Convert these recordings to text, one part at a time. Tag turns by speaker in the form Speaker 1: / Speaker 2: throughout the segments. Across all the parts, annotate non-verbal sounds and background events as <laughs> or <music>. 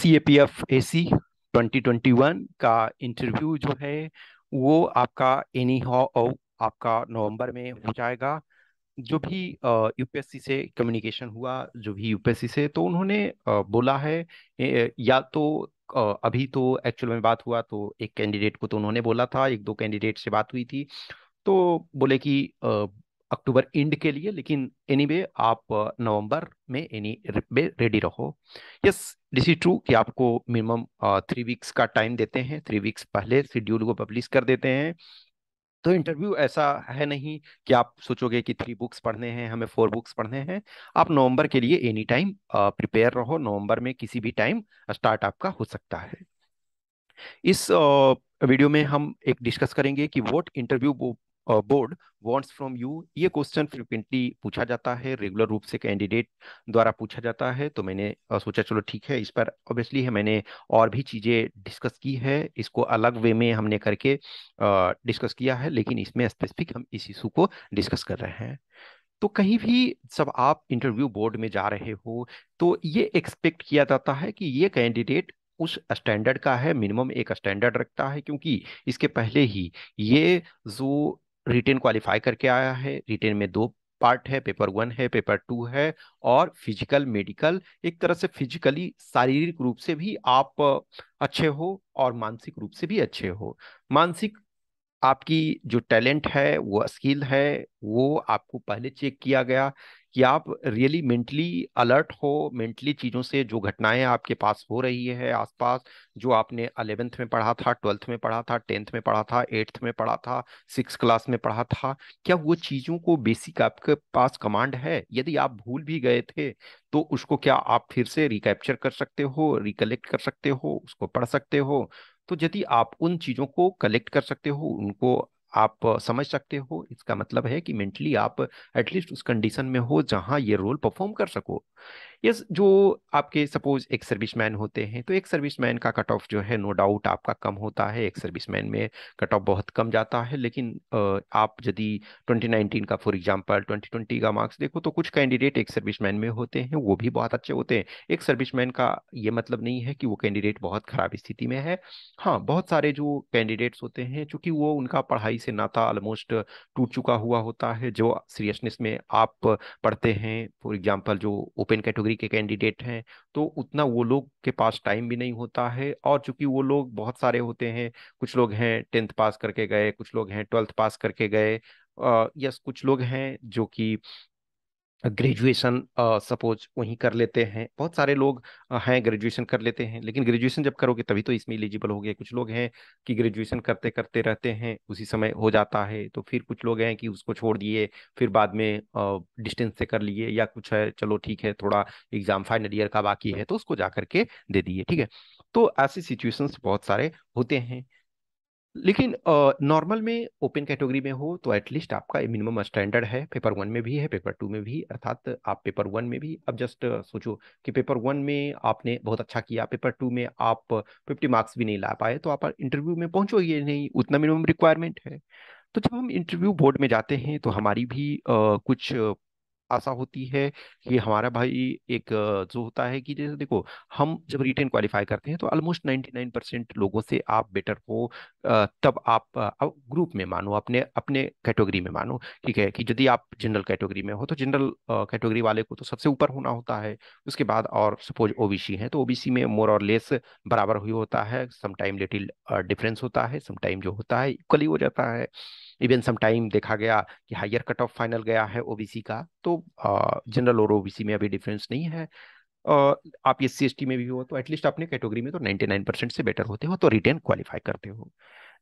Speaker 1: C A P F A C twenty twenty one का interview जो है वो आपका एनी और आपका नवंबर में हो जाएगा जो भी यूपीएससी से कम्युनिकेशन हुआ जो भी यूपीएससी से तो उन्होंने बोला है या तो अभी तो एक्चुअल में बात हुआ तो एक कैंडिडेट को तो उन्होंने बोला था एक दो कैंडिडेट से बात हुई थी तो बोले कि अक्टूबर एंड के लिए लेकिन एनी anyway, आप नवंबर में एनी वे रेडी रहो यस दिस इज ट्रू कि आपको मिनिमम थ्री वीक्स का टाइम देते हैं थ्री वीक्स पहले शेड्यूल को पब्लिश कर देते हैं तो इंटरव्यू ऐसा है नहीं कि आप सोचोगे कि थ्री बुक्स पढ़ने हैं हमें फोर बुक्स पढ़ने हैं आप नवंबर के लिए एनी टाइम प्रिपेयर रहो नवंबर में किसी भी टाइम स्टार्ट आपका हो सकता है इस वीडियो में हम एक डिस्कस करेंगे कि what interview board wants from you ये क्वेश्चन फ्रिक्वेंटली पूछा जाता है रेगुलर रूप से कैंडिडेट द्वारा पूछा जाता है तो मैंने सोचा चलो ठीक है इस पर ऑब्वियसली है मैंने और भी चीज़ें डिस्कस की है इसको अलग वे में हमने करके डिस्कस किया है लेकिन इसमें स्पेसिफिक हम इस इशू को डिस्कस कर रहे हैं तो कहीं भी जब आप इंटरव्यू बोर्ड में जा रहे हो तो ये एक्सपेक्ट किया जाता है कि ये कैंडिडेट उस स्टैंडर्ड का है मिनिमम एक स्टैंडर्ड रखता है क्योंकि इसके पहले ही ये जो रिटेन क्वालिफाई करके आया है रिटेन में दो पार्ट है पेपर वन है पेपर टू है और फिजिकल मेडिकल एक तरह से फिजिकली शारीरिक रूप से भी आप अच्छे हो और मानसिक रूप से भी अच्छे हो मानसिक आपकी जो टैलेंट है वो स्किल है वो आपको पहले चेक किया गया कि आप रियली मेंटली अलर्ट हो मेंटली चीज़ों से जो घटनाएं आपके पास हो रही है आसपास जो आपने अलेवेंथ में पढ़ा था ट्वेल्थ में पढ़ा था टेंथ में पढ़ा था एट्थ में पढ़ा था सिक्स क्लास में पढ़ा था क्या वो चीज़ों को बेसिक आपके पास कमांड है यदि आप भूल भी गए थे तो उसको क्या आप फिर से रिकैप्चर कर सकते हो रिकलेक्ट कर सकते हो उसको पढ़ सकते हो तो यदि आप उन चीज़ों को कलेक्ट कर सकते हो उनको आप समझ सकते हो इसका मतलब है कि मेंटली आप एटलीस्ट उस कंडीशन में हो जहां ये रोल परफॉर्म कर सको यस जो आपके सपोज एक सर्विसमैन होते हैं तो एक सर्विसमैन का कट ऑफ जो है नो डाउट आपका कम होता है एक सर्विसमैन में कट ऑफ बहुत कम जाता है लेकिन आप यदि 2019 का फॉर एग्जांपल 2020 का मार्क्स देखो तो कुछ कैंडिडेट एक सर्विसमैन में होते हैं वो भी बहुत अच्छे होते हैं एक सर्विसमैन का ये मतलब नहीं है कि वो कैंडिडेट बहुत खराब स्थिति में है हाँ बहुत सारे जो कैंडिडेट्स होते हैं चूंकि वो उनका पढ़ाई से नाता ऑलमोस्ट टूट चुका हुआ होता है जो सीरियसनेस में आप पढ़ते हैं फॉर एग्जाम्पल जो ओपन कैटेगरी कैटेगरी के कैंडिडेट हैं तो उतना वो लोग के पास टाइम भी नहीं होता है और चूंकि वो लोग बहुत सारे होते हैं कुछ लोग हैं टेंथ पास करके गए कुछ लोग हैं ट्वेल्थ पास करके गए यस कुछ लोग हैं जो कि ग्रेजुएशन सपोज वहीं कर लेते हैं बहुत सारे लोग हैं ग्रेजुएशन कर लेते हैं लेकिन ग्रेजुएशन जब करोगे तभी तो इसमें एलिजिबल हो गए कुछ लोग हैं कि ग्रेजुएशन करते करते रहते हैं उसी समय हो जाता है तो फिर कुछ लोग हैं कि उसको छोड़ दिए फिर बाद में डिस्टेंस से कर लिए या कुछ है चलो ठीक है थोड़ा एग्जाम फाइनल ईयर का बाकी है तो उसको जा करके दे दिए ठीक है तो ऐसी सिचुएशंस बहुत सारे होते हैं लेकिन नॉर्मल में ओपन कैटेगरी में हो तो एटलीस्ट आपका मिनिमम स्टैंडर्ड है पेपर वन में भी है पेपर टू में भी अर्थात आप पेपर वन में भी अब जस्ट सोचो कि पेपर वन में आपने बहुत अच्छा किया पेपर टू में आप फिफ्टी मार्क्स भी नहीं ला पाए तो आप इंटरव्यू में ये नहीं उतना मिनिमम रिक्वायरमेंट है तो जब हम इंटरव्यू बोर्ड में जाते हैं तो हमारी भी आ, कुछ आशा होती है कि हमारा भाई एक जो होता है कि जैसे देखो हम जब रिटेन क्वालिफाई करते हैं तो ऑलमोस्ट 99 परसेंट लोगों से आप बेटर हो तब आप, ग्रुप में मानो अपने अपने कैटेगरी में मानो ठीक है कि यदि आप जनरल कैटेगरी में हो तो जनरल कैटेगरी वाले को तो सबसे ऊपर होना होता है उसके बाद और सपोज सी है तो सी में मोर और लेस बराबर हुई होता है समटाइम लिटिल डिफरेंस होता है समटाइम जो होता है इक्वली हो जाता है इवन सम टाइम देखा गया कि हायर कट ऑफ फाइनल गया है ओबीसी का तो जनरल और ओबीसी में अभी डिफरेंस नहीं है आप एस सी में भी हो तो एटलीस्ट अपने कैटेगरी में तो 99 परसेंट से बेटर होते हो तो रिटर्न क्वालिफाई करते हो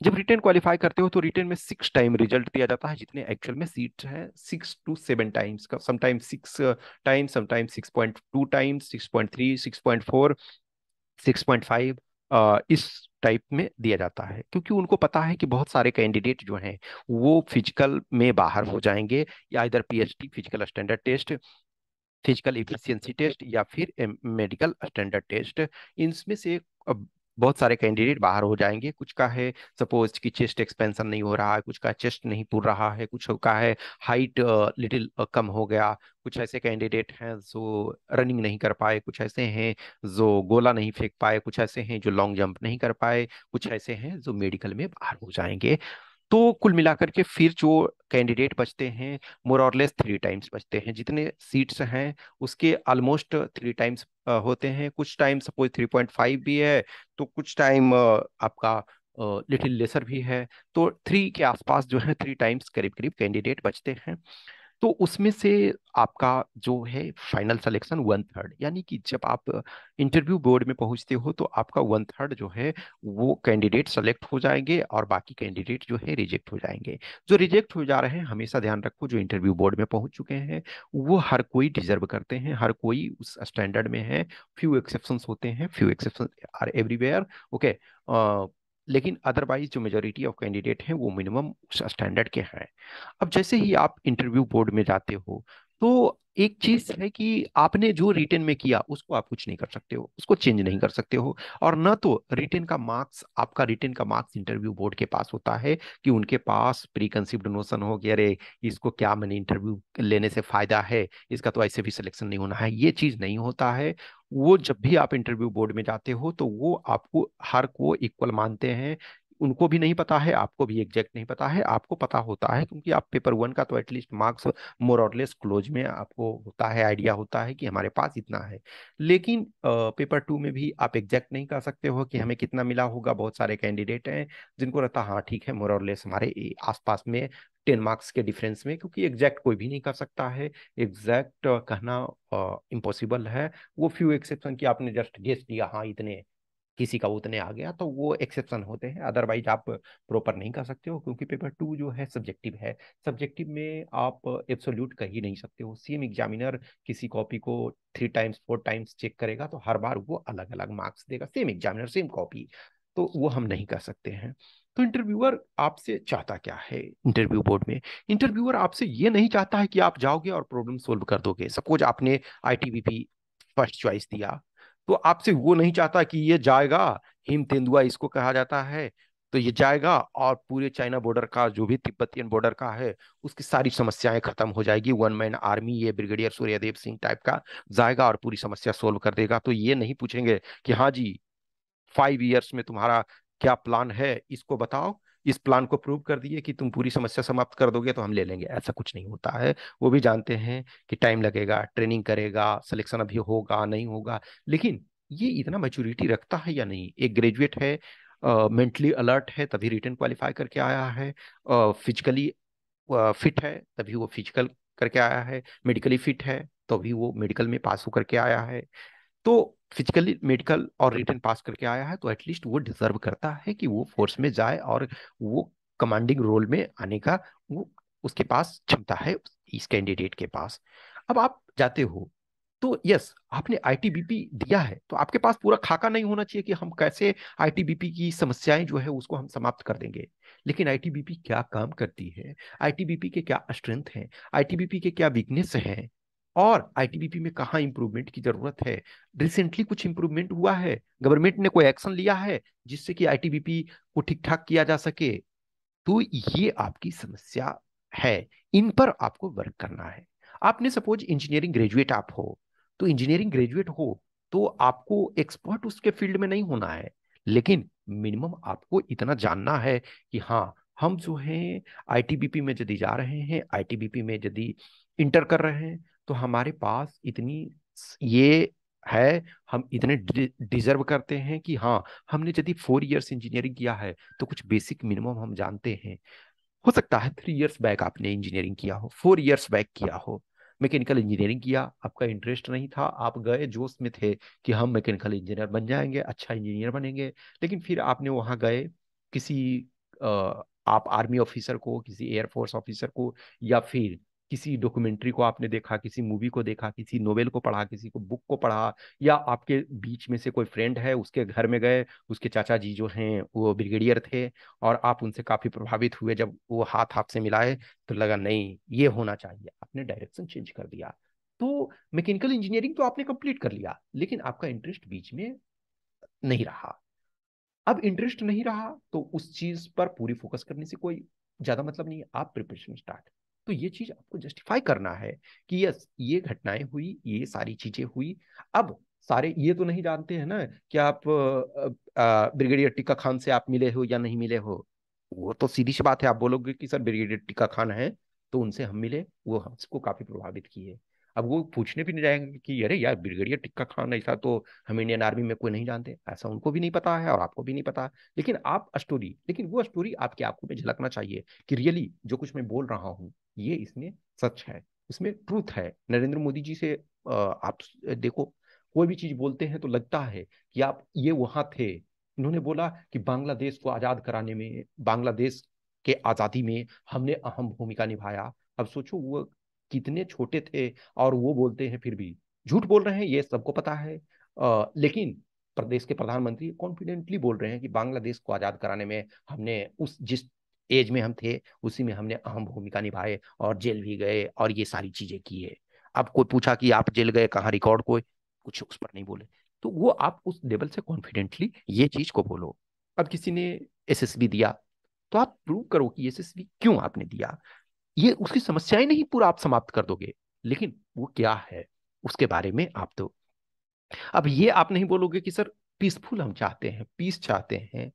Speaker 1: जब रिटर्न क्वालिफाई करते हो तो रिटर्न में सिक्स टाइम रिजल्ट दिया जाता है जितने एक्चुअल में सीट है सिक्स टू सेवन टाइम्स का sometime six times sometime six point two times six point three six point four six point five इस टाइप में दिया जाता है क्योंकि उनको पता है कि बहुत सारे कैंडिडेट जो हैं वो फिजिकल में बाहर हो जाएंगे या इधर PHT physical standard test physical efficiency test या फिर मेडिकल स्टैंडर्ड टेस्ट इनमें से बहुत सारे कैंडिडेट बाहर हो जाएंगे कुछ का है सपोज कि चेस्ट एक्सपेंशन नहीं हो रहा है कुछ का चेस्ट नहीं पुर रहा है कुछ का है हाइट लिटिल कम हो गया कुछ ऐसे कैंडिडेट हैं जो रनिंग नहीं कर पाए कुछ ऐसे हैं जो गोला नहीं फेंक पाए कुछ ऐसे हैं जो लॉन्ग जंप नहीं कर पाए कुछ ऐसे हैं जो मेडिकल में बाहर हो जाएंगे तो कुल मिलाकर के फिर जो कैंडिडेट बचते हैं मोर और लेस थ्री टाइम्स बचते हैं जितने सीट्स हैं उसके ऑलमोस्ट थ्री टाइम्स होते हैं कुछ time suppose three point five भी है तो कुछ टाइम आपका लिटिल लेसर भी है तो थ्री के आसपास जो है थ्री टाइम्स करीब करीब कैंडिडेट बचते हैं तो उसमें से आपका जो है फाइनल सिलेक्शन वन थर्ड यानी कि जब आप इंटरव्यू बोर्ड में पहुंचते हो तो आपका वन थर्ड जो है वो कैंडिडेट सेलेक्ट हो जाएंगे और बाकी कैंडिडेट जो है रिजेक्ट हो जाएंगे जो रिजेक्ट हो जा रहे हैं हमेशा ध्यान रखो जो इंटरव्यू बोर्ड में पहुंच चुके हैं वो हर कोई डिजर्व करते हैं हर कोई उस स्टैंडर्ड में है फ्यू एक्सेप्शन होते हैं few exception are everywhere okay लेकिन अदरवाइज जो मेजोरिटी ऑफ कैंडिडेट हैं वो मिनिमम उस स्टैंडर्ड के हैं अब जैसे ही आप इंटरव्यू बोर्ड में जाते हो तो एक चीज है कि आपने जो रिटर्न में किया उसको आप कुछ नहीं कर सकते हो उसको चेंज नहीं कर सकते हो और न तो रिटर्न का मार्क्स आपका रिटर्न का मार्क्स इंटरव्यू बोर्ड के पास होता है कि उनके पास प्री कंसिप्ड नोशन हो कि अरे इसको क्या मैंने इंटरव्यू लेने से फायदा है इसका तो ऐसे भी सिलेक्शन नहीं होना है ये चीज नहीं होता है वो जब भी आप इंटरव्यू बोर्ड में जाते हो तो वो आपको हर को इक्वल मानते हैं उनको भी नहीं पता है आपको भी एग्जैक्ट नहीं पता है आपको पता होता है क्योंकि आप पेपर वन का तो एटलीस्ट मार्क्स मोर और लेस क्लोज में आपको होता है आइडिया होता है कि हमारे पास इतना है लेकिन पेपर टू में भी आप एग्जैक्ट नहीं कर सकते हो कि हमें कितना मिला होगा बहुत सारे कैंडिडेट हैं जिनको रहता हाँ ठीक है मोर और लेस हमारे आसपास में टेन मार्क्स के डिफरेंस में क्योंकि एग्जैक्ट कोई भी नहीं कर सकता है एग्जैक्ट कहना इम्पॉसिबल है वो फ्यू एक्सेप्शन की आपने जस्ट गेस्ट दिया हाँ इतने किसी का उतने आ गया तो वो एक्सेप्शन होते हैं अदरवाइज आप प्रॉपर नहीं कर सकते हो क्योंकि पेपर टू जो है सब्जेक्टिव है सब्जेक्टिव में आप एब्सोल्यूट कह ही नहीं सकते हो सेम एग्जामिनर किसी कॉपी को three times four times check करेगा तो हर बार वो अलग अलग मार्क्स देगा सेम एग्जामिनर सेम कॉपी तो वो हम नहीं कर सकते हैं तो इंटरव्यूअर आपसे चाहता क्या है इंटरव्यू बोर्ड में इंटरव्यूअर आपसे ये नहीं चाहता है कि आप जाओगे और प्रॉब्लम सोल्व कर दोगे सपोज आपने आई फर्स्ट चॉइस दिया तो आपसे वो नहीं चाहता कि ये जाएगा हिम तेंदुआ इसको कहा जाता है तो ये जाएगा और पूरे चाइना बॉर्डर का जो भी तिब्बतियन बॉर्डर का है उसकी सारी समस्याएं खत्म हो जाएगी वन मैन आर्मी ये ब्रिगेडियर सूर्यदेव सिंह टाइप का जाएगा और पूरी समस्या सोल्व कर देगा तो ये नहीं पूछेंगे कि हाँ जी फाइव ईयर्स में तुम्हारा क्या प्लान है इसको बताओ इस प्लान को प्रूव कर दिए कि तुम पूरी समस्या समाप्त कर दोगे तो हम ले लेंगे ऐसा कुछ नहीं होता है वो भी जानते हैं कि टाइम लगेगा ट्रेनिंग करेगा सिलेक्शन अभी होगा नहीं होगा लेकिन ये इतना मेच्योरिटी रखता है या नहीं एक ग्रेजुएट है मेंटली uh, अलर्ट है तभी रिटर्न क्वालिफाई करके आया है फिजिकली uh, फिट uh, है तभी वो फिजिकल करके आया है मेडिकली फिट है तो भी वो मेडिकल में पास होकर के आया है तो फिजिकली मेडिकल और रिटर्न हम्म। पास करके आया है तो एटलीस्ट वो डिजर्व करता है कि वो फोर्स में जाए और वो कमांडिंग रोल में आने का वो उसके पास क्षमता है इस कैंडिडेट के पास अब आप जाते हो तो यस आपने आईटीबीपी दिया है तो आपके पास पूरा खाका नहीं होना चाहिए कि हम कैसे आईटीबीपी की समस्याएं जो है उसको हम समाप्त कर देंगे लेकिन आईटीबीपी क्या काम करती है आईटीबीपी के क्या स्ट्रेंथ हैं आईटीबीपी के क्या वीकनेस हैं और आईटीबीपी में कहा इंप्रूवमेंट की जरूरत है रिसेंटली कुछ इंप्रूवमेंट हुआ है गवर्नमेंट ने कोई एक्शन लिया है जिससे कि आईटीबीपी को ठीक ठाक किया जा सके तो ये आपकी समस्या है इन पर आपको वर्क करना है आपने सपोज इंजीनियरिंग ग्रेजुएट आप हो तो इंजीनियरिंग ग्रेजुएट हो तो आपको एक्सपर्ट उसके फील्ड में नहीं होना है लेकिन मिनिमम आपको इतना जानना है कि हाँ हम जो हैं आईटीबीपी में यदि जा रहे हैं आईटीबीपी में यदि इंटर कर रहे हैं तो हमारे पास इतनी ये है हम इतने डिजर्व करते हैं कि हाँ हमने यदि फोर इयर्स इंजीनियरिंग किया है तो कुछ बेसिक मिनिमम हम जानते हैं हो सकता है थ्री इयर्स बैक आपने इंजीनियरिंग किया हो फोर इयर्स बैक किया हो मैकेनिकल इंजीनियरिंग किया आपका इंटरेस्ट नहीं था आप गए जोश में थे कि हम मैकेनिकल इंजीनियर बन जाएंगे अच्छा इंजीनियर बनेंगे लेकिन फिर आपने वहाँ गए किसी आप आर्मी ऑफिसर को किसी एयरफोर्स ऑफिसर को या फिर किसी डॉक्यूमेंट्री को आपने देखा किसी मूवी को देखा किसी नोवेल को पढ़ा किसी को बुक को पढ़ा या आपके बीच में से कोई फ्रेंड है उसके घर में गए उसके चाचा जी जो हैं वो ब्रिगेडियर थे और आप उनसे काफ़ी प्रभावित हुए जब वो हाथ आपसे मिलाए तो लगा नहीं ये होना चाहिए आपने डायरेक्शन चेंज कर दिया तो मैकेनिकल इंजीनियरिंग तो आपने कंप्लीट कर लिया लेकिन आपका इंटरेस्ट बीच में नहीं रहा अब इंटरेस्ट नहीं रहा तो उस चीज़ पर पूरी फोकस करने से कोई ज़्यादा मतलब नहीं है आप प्रिपरेशन स्टार्ट तो ये चीज आपको जस्टिफाई करना है कि यस ये घटनाएं हुई ये सारी चीजें हुई अब सारे ये तो नहीं जानते हैं ना कि आप ब्रिगेडियर टीका खान से आप मिले हो या नहीं मिले हो वो तो सीधी सी बात है आप बोलोगे कि सर ब्रिगेडियर टीका खान है तो उनसे हम मिले वो हमको काफी प्रभावित किए अब वो पूछने भी नहीं जाएंगे कि अरे यार ब्रिगेडियर टिक्का खान ऐसा तो हम इंडियन आर्मी में कोई नहीं जानते ऐसा उनको भी नहीं पता है और आपको भी नहीं पता लेकिन आप स्टोरी लेकिन वो स्टोरी आपके आपको में झलकना चाहिए कि रियली जो कुछ मैं बोल रहा हूँ ये इसमें सच है इसमें ट्रूथ है नरेंद्र मोदी जी से आप देखो कोई भी चीज बोलते हैं तो लगता है कि आप ये वहां थे इन्होंने बोला कि बांग्लादेश को आजाद कराने में बांग्लादेश के आजादी में हमने अहम भूमिका निभाया अब सोचो वो कितने छोटे थे और वो बोलते हैं फिर भी झूठ बोल रहे हैं ये सबको पता है आ, लेकिन प्रदेश के प्रधानमंत्री कॉन्फिडेंटली बोल रहे हैं कि बांग्लादेश को आज़ाद कराने में हमने उस जिस एज में हम थे उसी में हमने अहम भूमिका निभाए और जेल भी गए और ये सारी चीज़ें किए अब कोई पूछा कि आप जेल गए कहाँ रिकॉर्ड को कुछ उस पर नहीं बोले तो वो आप उस लेवल से कॉन्फिडेंटली ये चीज़ को बोलो अब किसी ने एस दिया तो आप प्रूव करो कि एस क्यों आपने दिया ये उसकी समस्याएं नहीं पूरा आप समाप्त कर दोगे लेकिन वो क्या है उसके बारे में आप दो तो अब ये आप नहीं बोलोगे कि सर पीसफुल हम चाहते हैं पीस चाहते हैं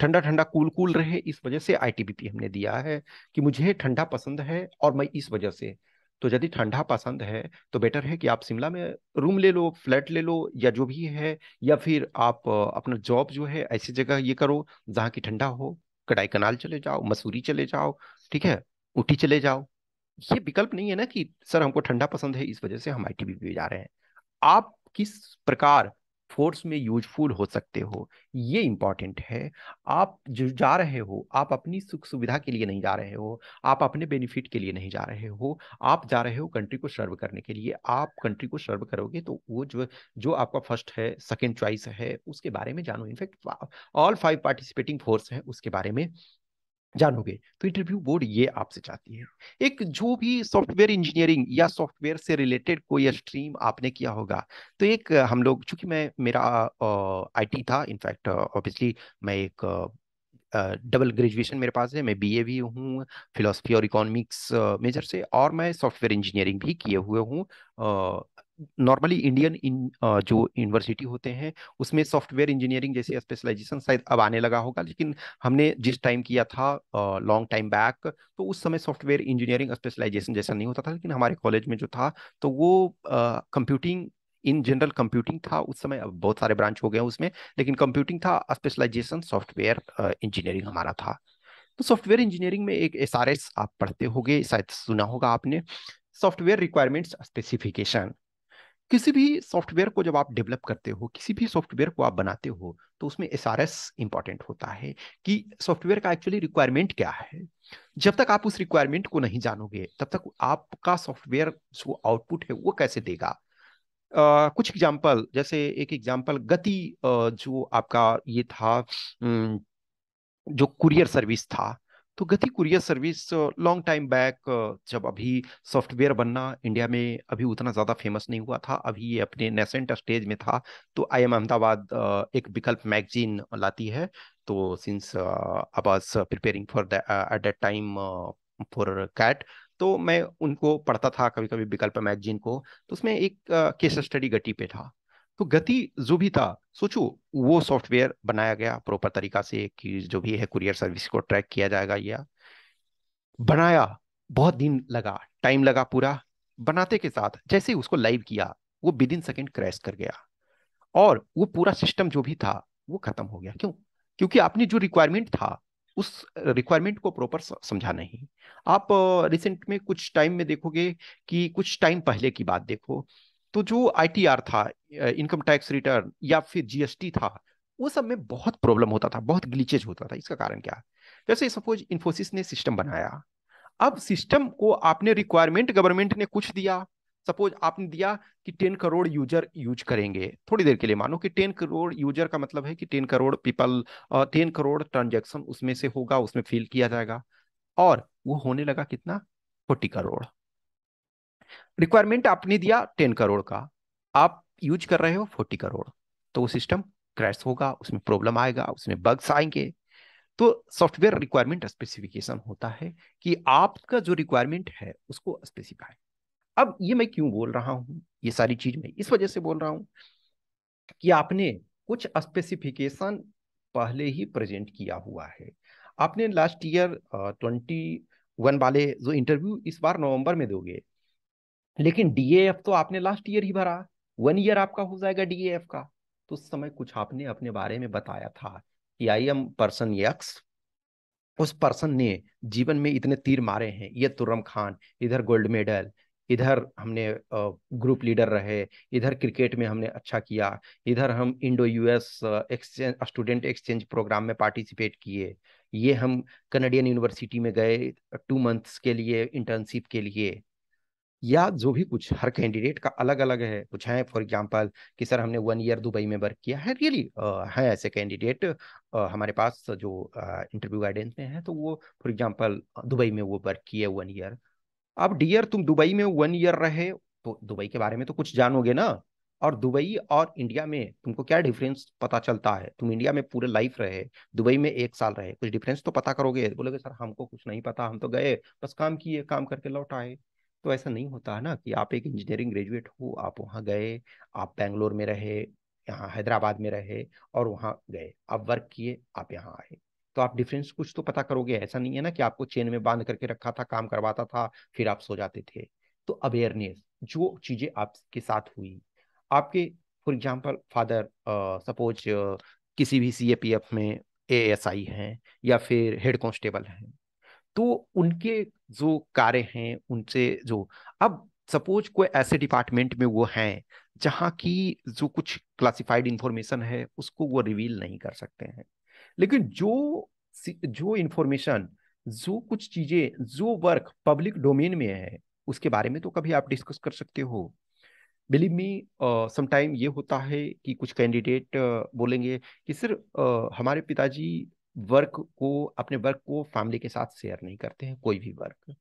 Speaker 1: ठंडा ठंडा कूल कूल रहे इस वजह से आई हमने दिया है कि मुझे ठंडा पसंद है और मैं इस वजह से तो यदि ठंडा पसंद है तो बेटर है कि आप शिमला में रूम ले लो फ्लैट ले लो या जो भी है या फिर आप अपना जॉब जो है ऐसी जगह ये करो जहाँ की ठंडा हो कडाई कनाल चले जाओ मसूरी चले जाओ ठीक है ऊटी चले जाओ ये विकल्प नहीं है ना कि सर हमको ठंडा पसंद है इस वजह से हम आई टी जा रहे हैं आप किस प्रकार फोर्स में यूजफुल हो सकते हो ये इंपॉर्टेंट है आप जो जा रहे हो आप अपनी सुख सुविधा के लिए नहीं जा रहे हो आप अपने बेनिफिट के लिए नहीं जा रहे हो आप जा रहे हो कंट्री को सर्व करने के लिए आप कंट्री को सर्व करोगे तो वो जो जो आपका फर्स्ट है सेकंड चॉइस है उसके बारे में जानो in fact all five participating force है उसके बारे में जानोगे तो इंटरव्यू बोर्ड ये आपसे चाहती है एक जो भी सॉफ्टवेयर इंजीनियरिंग या सॉफ्टवेयर से रिलेटेड कोई स्ट्रीम आपने किया होगा तो एक हम लोग चूंकि मैं मेरा आईटी था इनफैक्ट ऑब्वियसली मैं एक डबल ग्रेजुएशन मेरे पास है मैं बीए भी हूँ फिलोसफी और इकोनॉमिक्स मेजर से और मैं सॉफ्टवेयर इंजीनियरिंग भी किए हुए हूँ नॉर्मली इंडियन इन जो यूनिवर्सिटी होते हैं उसमें सॉफ्टवेयर इंजीनियरिंग जैसे स्पेशलाइजेशन शायद अब आने लगा होगा लेकिन हमने जिस टाइम किया था लॉन्ग टाइम बैक तो उस समय सॉफ्टवेयर इंजीनियरिंग स्पेशलाइजेशन जैसा नहीं होता था लेकिन हमारे कॉलेज में जो था तो वो कंप्यूटिंग इन जनरल कंप्यूटिंग था उस समय अब बहुत सारे ब्रांच हो गए उसमें लेकिन कंप्यूटिंग था स्पेशलाइजेशन सॉफ्टवेयर इंजीनियरिंग हमारा था तो सॉफ्टवेयर इंजीनियरिंग में एक एस आप पढ़ते हो शायद सुना होगा आपने सॉफ्टवेयर रिक्वायरमेंट्स स्पेसिफिकेशन किसी भी सॉफ्टवेयर को जब आप डेवलप करते हो किसी भी सॉफ्टवेयर को आप बनाते हो तो उसमें एस आर एस इंपॉर्टेंट होता है कि सॉफ्टवेयर का एक्चुअली रिक्वायरमेंट क्या है जब तक आप उस रिक्वायरमेंट को नहीं जानोगे तब तक आपका सॉफ्टवेयर जो आउटपुट है वो कैसे देगा Uh, कुछ एग्जाम्पल जैसे एक एग्जाम्पल गति uh, जो आपका ये था जो कुरियर सर्विस था तो Gati courier service long time back जब अभी सॉफ्टवेयर बनना इंडिया में अभी उतना ज़्यादा फेमस नहीं हुआ था अभी ये अपने नेसेंट स्टेज में था तो आई एम अहमदाबाद एक विकल्प मैगजीन लाती है तो since I was preparing for at that time for CAT तो मैं उनको पढ़ता था कभी कभी विकल्प मैगजीन को तो उसमें एक केस स्टडी गटी पे था तो गति जो भी था सोचो वो सॉफ्टवेयर बनाया गया प्रॉपर तरीका से कि जो भी है कुरियर सर्विस को ट्रैक किया जाएगा या बनाया बहुत दिन लगा टाइम लगा पूरा बनाते के साथ जैसे उसको लाइव किया वो विद इन सेकेंड क्रैश कर गया और वो पूरा सिस्टम जो भी था वो खत्म हो गया क्यों क्योंकि आपने जो रिक्वायरमेंट था उस रिक्वायरमेंट को प्रॉपर समझा नहीं आप रिसेंट में कुछ टाइम में देखोगे कि कुछ टाइम पहले की बात देखो तो जो आईटीआर था इनकम टैक्स रिटर्न या फिर जीएसटी था वो सब में बहुत प्रॉब्लम होता था बहुत ग्लीचेज होता था इसका कारण क्या जैसे सपोज इन्फोसिस ने सिस्टम बनाया अब सिस्टम को आपने रिक्वायरमेंट गवर्नमेंट ने कुछ दिया सपोज आपने दिया कि टेन करोड़ यूजर यूज करेंगे थोड़ी देर के लिए मानो कि टेन करोड़ यूजर का मतलब है कि ten crore people ten crore transaction उसमें से होगा उसमें फिल किया जाएगा और वो होने लगा कितना फोर्टी करोड़ रिक्वायरमेंट आपने दिया टेन करोड़ का आप यूज कर रहे हो फोर्टी करोड़ तो वो सिस्टम क्रैश होगा उसमें प्रॉब्लम आएगा उसमें बग्स आएंगे तो सॉफ्टवेयर रिक्वायरमेंट स्पेसिफिकेशन होता है कि आपका जो रिक्वायरमेंट है उसको स्पेसिफाई अब ये मैं क्यों बोल रहा हूँ ये सारी चीज मैं इस वजह से बोल रहा हूँ कि आपने कुछ स्पेसिफिकेशन पहले ही प्रेजेंट किया हुआ है आपने लास्ट ईयर ट्वेंटी वन वाले जो इंटरव्यू इस बार नवंबर में दोगे लेकिन डीएफ तो आपने लास्ट ईयर ही भरा वन ईयर आपका हो जाएगा डीएफ का तो उस समय कुछ आपने अपने बारे में बताया था कि आई एम पर्सन यक्स उस पर्सन ने जीवन में इतने तीर मारे हैं ये तुर्रम खान इधर गोल्ड मेडल इधर हमने ग्रुप लीडर रहे इधर क्रिकेट में हमने अच्छा किया इधर हम Indo US exchange student exchange programme में पार्टिसिपेट किए ये हम कनेडियन यूनिवर्सिटी में गए टू मंथ्स के लिए इंटर्नशिप के लिए या जो भी कुछ हर कैंडिडेट का अलग अलग है कुछ है फॉर एग्जांपल कि सर हमने वन ईयर दुबई में वर्क किया है रियली है ऐसे कैंडिडेट हमारे पास जो इंटरव्यू गाइडेंस में है तो वो फॉर एग्जांपल दुबई में वो वर्क किया वन ईयर अब डियर तुम दुबई में वन ईयर रहे तो दुबई के बारे में तो कुछ जानोगे ना और दुबई और इंडिया में तुमको क्या डिफरेंस पता चलता है तुम इंडिया में पूरे लाइफ रहे दुबई में एक साल रहे कुछ डिफरेंस तो पता करोगे बोलोगे सर हमको कुछ नहीं पता हम तो गए बस काम किए काम करके लौट आए तो ऐसा नहीं होता है ना कि आप एक इंजीनियरिंग ग्रेजुएट हो आप वहाँ गए आप बेंगलोर में रहे यहाँ हैदराबाद में रहे और वहाँ गए आप वर्क किए आप यहाँ आए तो आप डिफरेंस कुछ तो पता करोगे ऐसा नहीं है ना कि आपको चेन में बांध करके रखा था काम करवाता था फिर आप सो जाते थे तो अवेयरनेस जो चीजें आपके साथ हुई आपके फॉर एग्जाम्पल फादर सपोज किसी भी सी में ए एस आई हैं या फिर हेड कॉन्स्टेबल हैं तो उनके जो कार्य हैं उनसे जो अब सपोज कोई ऐसे डिपार्टमेंट में वो हैं जहाँ की जो कुछ क्लासिफाइड इंफॉर्मेशन है उसको वो रिवील नहीं कर सकते हैं लेकिन जो जो इंफॉर्मेशन जो कुछ चीजें जो वर्क पब्लिक डोमेन में है उसके बारे में तो कभी आप डिस्कस कर सकते हो बिलीव मी समटाइम ये होता है कि कुछ कैंडिडेट uh, बोलेंगे कि सर uh, हमारे पिताजी वर्क को अपने वर्क को फैमिली के साथ शेयर नहीं करते हैं कोई भी वर्क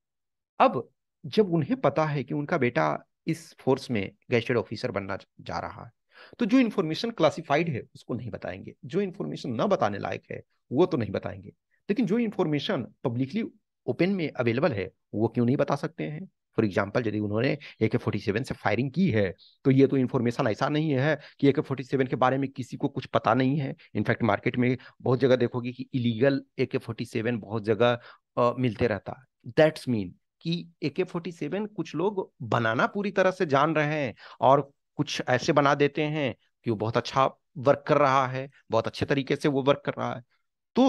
Speaker 1: अब जब उन्हें पता है कि उनका बेटा इस फोर्स में गैस्टेड ऑफिसर बनना जा रहा है तो जो इन्फॉर्मेशन क्लासिफाइड है उसको नहीं बताएंगे जो इन्फॉर्मेशन ना बताने लायक है वो तो नहीं बताएंगे लेकिन जो इन्फॉर्मेशन पब्लिकली ओपन में अवेलेबल है वो क्यों नहीं बता सकते हैं फॉर एग्जाम्पल यदि उन्होंने ए के फोर्टी सेवन से फायरिंग की है तो ये तो इन्फॉर्मेशन ऐसा नहीं है कि ए के फोर्टी सेवन के बारे में किसी को कुछ पता नहीं है इनफैक्ट मार्केट में बहुत जगह देखोगे कि इलीगल ए के फोर्टी सेवन बहुत जगह मिलते रहता दैट्स मीन कि ए के फोर्टी सेवन कुछ लोग बनाना पूरी तरह से जान रहे हैं और कुछ ऐसे बना देते हैं कि वो बहुत अच्छा वर्क कर रहा है बहुत अच्छे तरीके से वो वर्क कर रहा है तो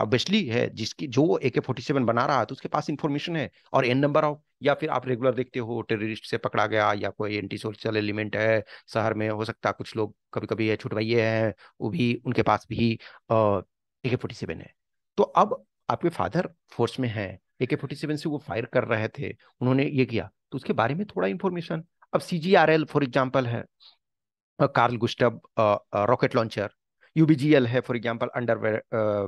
Speaker 1: ऑब्वियसली है जिसकी जो ए के फोर्टी सेवन बना रहा है तो उसके पास इन्फॉर्मेशन है और एन नंबर ऑफ या फिर आप रेगुलर देखते हो टेररिस्ट से पकड़ा गया या कोई एंटी सोशल एलिमेंट है शहर में हो सकता है कुछ लोग कभी कभी छुटवाइए हैं वो भी उनके पास भी ए के फोर्टी सेवन है तो अब आपके फादर फोर्स में हैं ए के फोर्टी सेवन से वो फायर कर रहे थे उन्होंने ये किया तो उसके बारे में थोड़ा इन्फॉर्मेशन अब C G R L for example है Carl Gustaf rocket launcher UBGL है for example under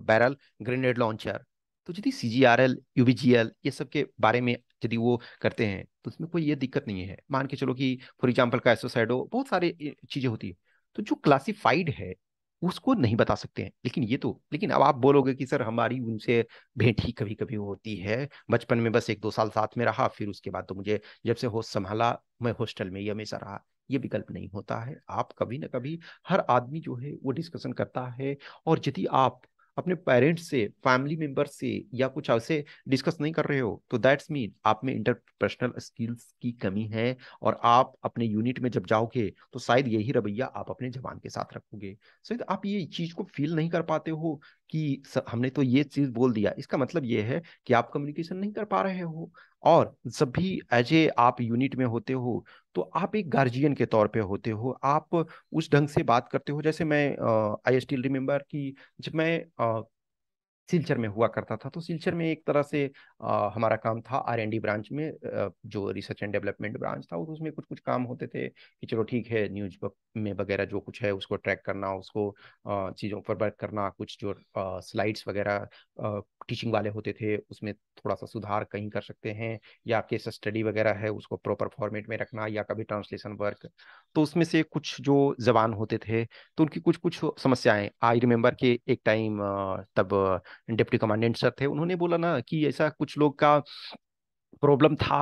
Speaker 1: barrel grenade launcher तो यदि C G R L U B G L ये सब के बारे में यदि वो करते हैं तो उसमें कोई ये दिक्कत नहीं है मान के चलो कि फॉर एग्जाम्पल का हो बहुत सारे चीज़ें होती है तो जो क्लासिफाइड है उसको नहीं बता सकते हैं लेकिन ये तो लेकिन अब आप बोलोगे कि सर हमारी उनसे भेंट ही कभी कभी होती है बचपन में बस एक दो साल साथ में रहा फिर उसके बाद तो मुझे जब से होश संभाला मैं हॉस्टल में ही हमेशा रहा ये विकल्प नहीं होता है आप कभी ना कभी हर आदमी जो है वो डिस्कशन करता है और यदि आप अपने पेरेंट्स से फैमिली मेंबर से या कुछ ऐसे डिस्कस नहीं कर रहे हो तो दैट्स मीन आप में इंटरपर्सनल स्किल्स की कमी है और आप अपने यूनिट में जब जाओगे तो शायद यही रवैया आप अपने जवान के साथ रखोगे शायद आप ये चीज को फील नहीं कर पाते हो कि हमने तो ये चीज बोल दिया इसका मतलब ये है कि आप कम्युनिकेशन नहीं कर पा रहे हो और जब भी एज ए आप यूनिट में होते हो तो आप एक गार्जियन के तौर पे होते हो आप उस ढंग से बात करते हो जैसे मैं आई एस टी रिमेम्बर कि जब मैं सिलचर में हुआ करता था तो सिलचर में एक तरह से आ, हमारा काम था आर एंड डी ब्रांच में जो रिसर्च एंड डेवलपमेंट ब्रांच था उसमें कुछ कुछ काम होते थे कि चलो ठीक है न्यूज में वगैरह जो कुछ है उसको ट्रैक करना उसको चीज़ों पर वर्क करना कुछ जो आ, स्लाइड्स वगैरह टीचिंग वाले होते थे उसमें थोड़ा सा सुधार कहीं कर सकते हैं या केस स्टडी वगैरह है उसको प्रॉपर फॉर्मेट में रखना या कभी ट्रांसलेशन वर्क तो उसमें से कुछ जो जबान होते थे तो उनकी कुछ कुछ समस्याएं आई रिमेम्बर के एक टाइम तब डिप्टी कमांडेंट सर थे उन्होंने बोला ना कि ऐसा कुछ लोग का प्रॉब्लम था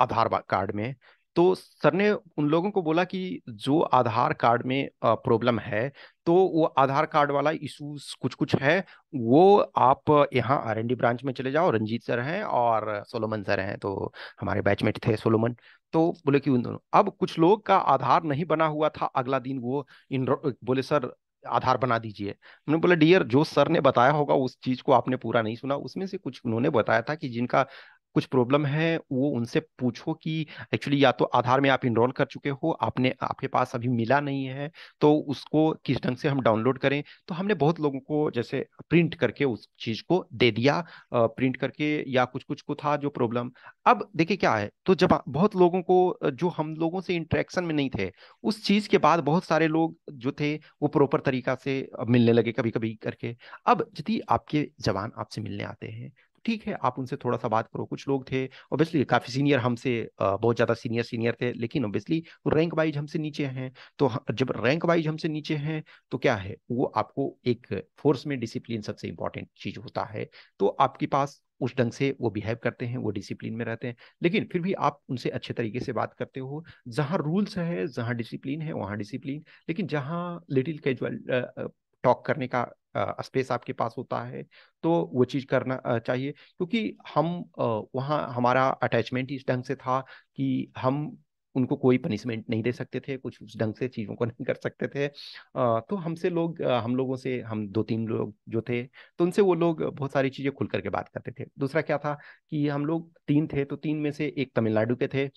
Speaker 1: आधार कार्ड में तो सर ने उन लोगों को बोला कि जो आधार कार्ड में प्रॉब्लम है तो वो आधार कार्ड वाला इशू कुछ कुछ है वो आप यहाँ आर डी ब्रांच में चले जाओ रंजीत सर हैं और सोलोमन सर हैं तो हमारे बैचमेट थे सोलोमन तो बोले कि उन दोनों अब कुछ लोग का आधार नहीं बना हुआ था अगला दिन वो इन बोले सर आधार बना दीजिए उन्होंने बोला डियर जो सर ने बताया होगा उस चीज को आपने पूरा नहीं सुना उसमें से कुछ उन्होंने बताया था कि जिनका कुछ प्रॉब्लम है वो उनसे पूछो कि एक्चुअली या तो आधार में आप इनरोल कर चुके हो आपने आपके पास अभी मिला नहीं है तो उसको किस ढंग से हम डाउनलोड करें तो हमने बहुत लोगों को जैसे प्रिंट करके उस चीज को दे दिया प्रिंट करके या कुछ कुछ को था जो प्रॉब्लम अब देखिए क्या है तो जब बहुत लोगों को जो हम लोगों से इंट्रैक्शन में नहीं थे उस चीज के बाद बहुत सारे लोग जो थे वो प्रॉपर तरीका से मिलने लगे कभी कभी करके अब यदि आपके जवान आपसे मिलने आते हैं ठीक है आप उनसे थोड़ा सा बात करो कुछ लोग थे ऑब्वियसली काफ़ी सीनियर हमसे बहुत ज़्यादा सीनियर सीनियर थे लेकिन ऑब्वियसली रैंक वाइज हमसे नीचे हैं तो जब रैंक वाइज हमसे नीचे हैं तो क्या है वो आपको एक फोर्स में डिसिप्लिन सबसे इंपॉर्टेंट चीज़ होता है तो आपके पास उस ढंग से वो बिहेव करते हैं वो डिसिप्लिन में रहते हैं लेकिन फिर भी आप उनसे अच्छे तरीके से बात करते हो जहाँ रूल्स है जहाँ डिसिप्लिन है वहाँ डिसिप्लिन लेकिन जहाँ लिटिल कैजुअल टॉक करने का स्पेस आपके पास होता है तो वो चीज़ करना चाहिए क्योंकि हम वहाँ हमारा अटैचमेंट इस ढंग से था कि हम उनको कोई पनिशमेंट नहीं दे सकते थे कुछ उस ढंग से चीज़ों को <laughs> नहीं कर सकते थे तो हमसे लोग हम लोगों से हम दो तीन लोग जो थे तो उनसे वो लोग बहुत सारी चीज़ें खुल करके बात करते थे दूसरा क्या था कि हम लोग तीन थे तो तीन में से एक तमिलनाडु के थे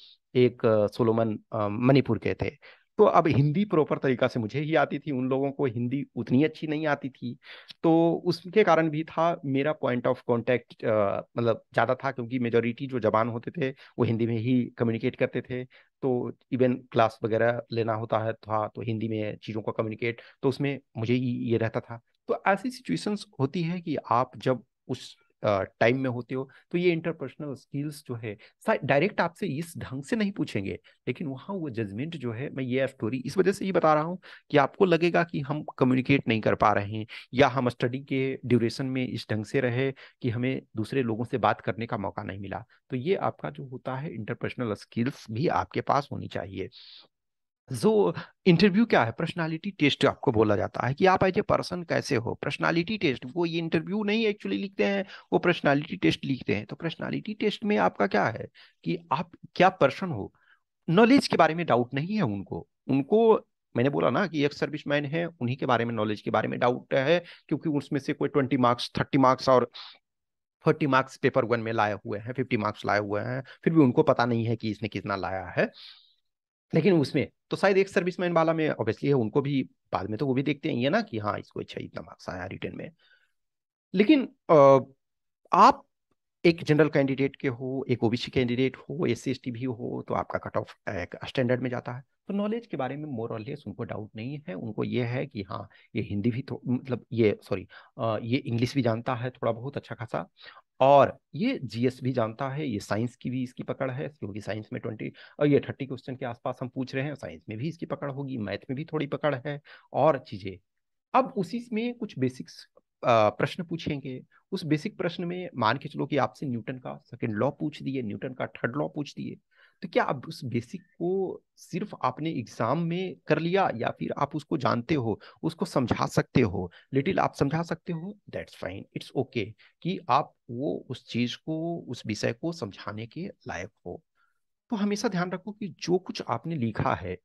Speaker 1: एक सोलोमन मणिपुर के थे तो अब हिंदी प्रॉपर तरीका से मुझे ही आती थी उन लोगों को हिंदी उतनी अच्छी नहीं आती थी तो उसके कारण भी था मेरा पॉइंट ऑफ कॉन्टेक्ट मतलब ज़्यादा था क्योंकि मेजोरिटी जो जबान होते थे वो हिंदी में ही कम्युनिकेट करते थे तो इवन क्लास वगैरह लेना होता है था तो हिंदी में चीज़ों को कम्युनिकेट तो उसमें मुझे ये रहता था तो ऐसी सिचुएशंस होती है कि आप जब उस टाइम में होते हो तो ये इंटरपर्सनल स्किल्स जो है डायरेक्ट आपसे इस ढंग से नहीं पूछेंगे लेकिन वहाँ वो जजमेंट जो है मैं ये स्टोरी इस वजह से ये बता रहा हूँ कि आपको लगेगा कि हम कम्युनिकेट नहीं कर पा रहे हैं या हम स्टडी के ड्यूरेशन में इस ढंग से रहे कि हमें दूसरे लोगों से बात करने का मौका नहीं मिला तो ये आपका जो होता है इंटरपर्सनल स्किल्स भी आपके पास होनी चाहिए जो इंटरव्यू क्या है पर्सनालिटी टेस्ट आपको बोला जाता है कि आप एज ए पर्सन कैसे हो पर्सनालिटी टेस्ट वो ये इंटरव्यू नहीं एक्चुअली लिखते हैं वो पर्सनालिटी टेस्ट लिखते हैं तो पर्सनालिटी टेस्ट में आपका क्या है कि आप क्या पर्सन हो नॉलेज के बारे में डाउट नहीं है उनको उनको मैंने बोला ना कि एक सर्विस मैन है उन्हीं के बारे में नॉलेज के बारे में डाउट है क्योंकि उसमें से कोई ट्वेंटी मार्क्स थर्टी मार्क्स और फोर्टी मार्क्स पेपर वन में लाए हुए हैं फिफ्टी मार्क्स लाए हुए हैं फिर भी उनको पता नहीं है कि इसने कितना लाया है लेकिन उसमें तो शायद एक सर्विस मैन वाला में ऑब्वियसली है उनको भी बाद में तो वो भी देखते हैं ये ना कि हाँ इसको अच्छा इतना मार्क्स आया रिटर्न में लेकिन आप एक जनरल कैंडिडेट के हो एक ओबीसी कैंडिडेट हो एस सी भी हो तो आपका कट ऑफ स्टैंडर्ड में जाता है तो नॉलेज के बारे में मोर और लेस उनको डाउट नहीं है उनको ये है कि हाँ ये हिंदी भी तो, मतलब ये सॉरी ये इंग्लिश भी जानता है थोड़ा बहुत अच्छा खासा और ये जीएस भी जानता है ये साइंस की भी इसकी पकड़ है क्योंकि साइंस में ट्वेंटी और ये थर्टी क्वेश्चन के आसपास हम पूछ रहे हैं साइंस में भी इसकी पकड़ होगी मैथ में भी थोड़ी पकड़ है और चीजें अब उसी में कुछ बेसिक्स प्रश्न पूछेंगे उस बेसिक प्रश्न में मान के चलो कि आपसे न्यूटन का सेकेंड लॉ पूछ दिए न्यूटन का थर्ड लॉ पूछ दिए तो क्या आप उस बेसिक को सिर्फ आपने एग्जाम में कर लिया या फिर आप उसको जानते हो उसको समझा सकते हो लिटिल आप समझा सकते हो दैट्स फाइन इट्स ओके कि आप वो उस चीज को उस विषय को समझाने के लायक हो तो हमेशा ध्यान रखो कि जो कुछ आपने लिखा है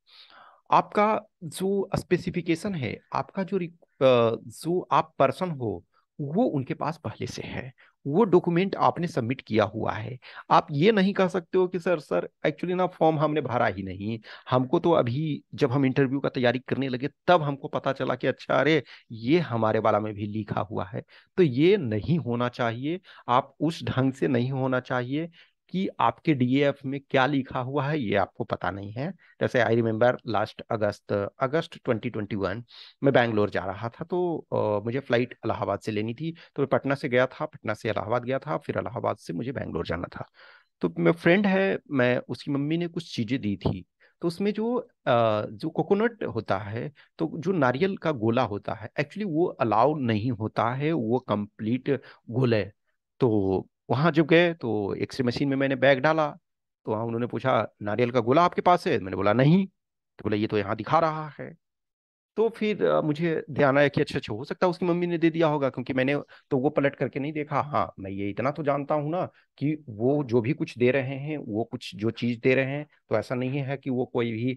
Speaker 1: आपका जो स्पेसिफिकेशन है आपका जो जो आप पर्सन हो वो उनके पास पहले से है वो डॉक्यूमेंट आपने सबमिट किया हुआ है आप ये नहीं कह सकते हो कि सर सर एक्चुअली ना फॉर्म हमने भरा ही नहीं हमको तो अभी जब हम इंटरव्यू का तैयारी करने लगे तब हमको पता चला कि अच्छा अरे ये हमारे वाला में भी लिखा हुआ है तो ये नहीं होना चाहिए आप उस ढंग से नहीं होना चाहिए कि आपके डीएफ में क्या लिखा हुआ है ये आपको पता नहीं है जैसे आई रिमेम्बर लास्ट अगस्त अगस्त 2021 मैं बैंगलोर जा रहा था तो आ, मुझे फ्लाइट इलाहाबाद से लेनी थी तो मैं पटना से गया था पटना से इलाहाबाद गया था फिर इलाहाबाद से मुझे बैंगलोर जाना था तो मैं फ्रेंड है मैं उसकी मम्मी ने कुछ चीज़ें दी थी तो उसमें जो आ, जो कोकोनट होता है तो जो नारियल का गोला होता है एक्चुअली वो अलाउ नहीं होता है वो कंप्लीट गोले तो वहाँ जब गए तो एक्सरे मशीन में मैंने बैग डाला तो वहाँ उन्होंने पूछा नारियल का गोला आपके पास है मैंने बोला नहीं तो बोला ये तो यहाँ दिखा रहा है तो फिर मुझे ध्यान आया कि अच्छा अच्छा हो सकता है उसकी मम्मी ने दे दिया होगा क्योंकि मैंने तो वो पलट करके नहीं देखा हाँ मैं ये इतना तो जानता हूँ ना कि वो जो भी कुछ दे रहे हैं वो कुछ जो चीज़ दे रहे हैं तो ऐसा नहीं है कि वो कोई भी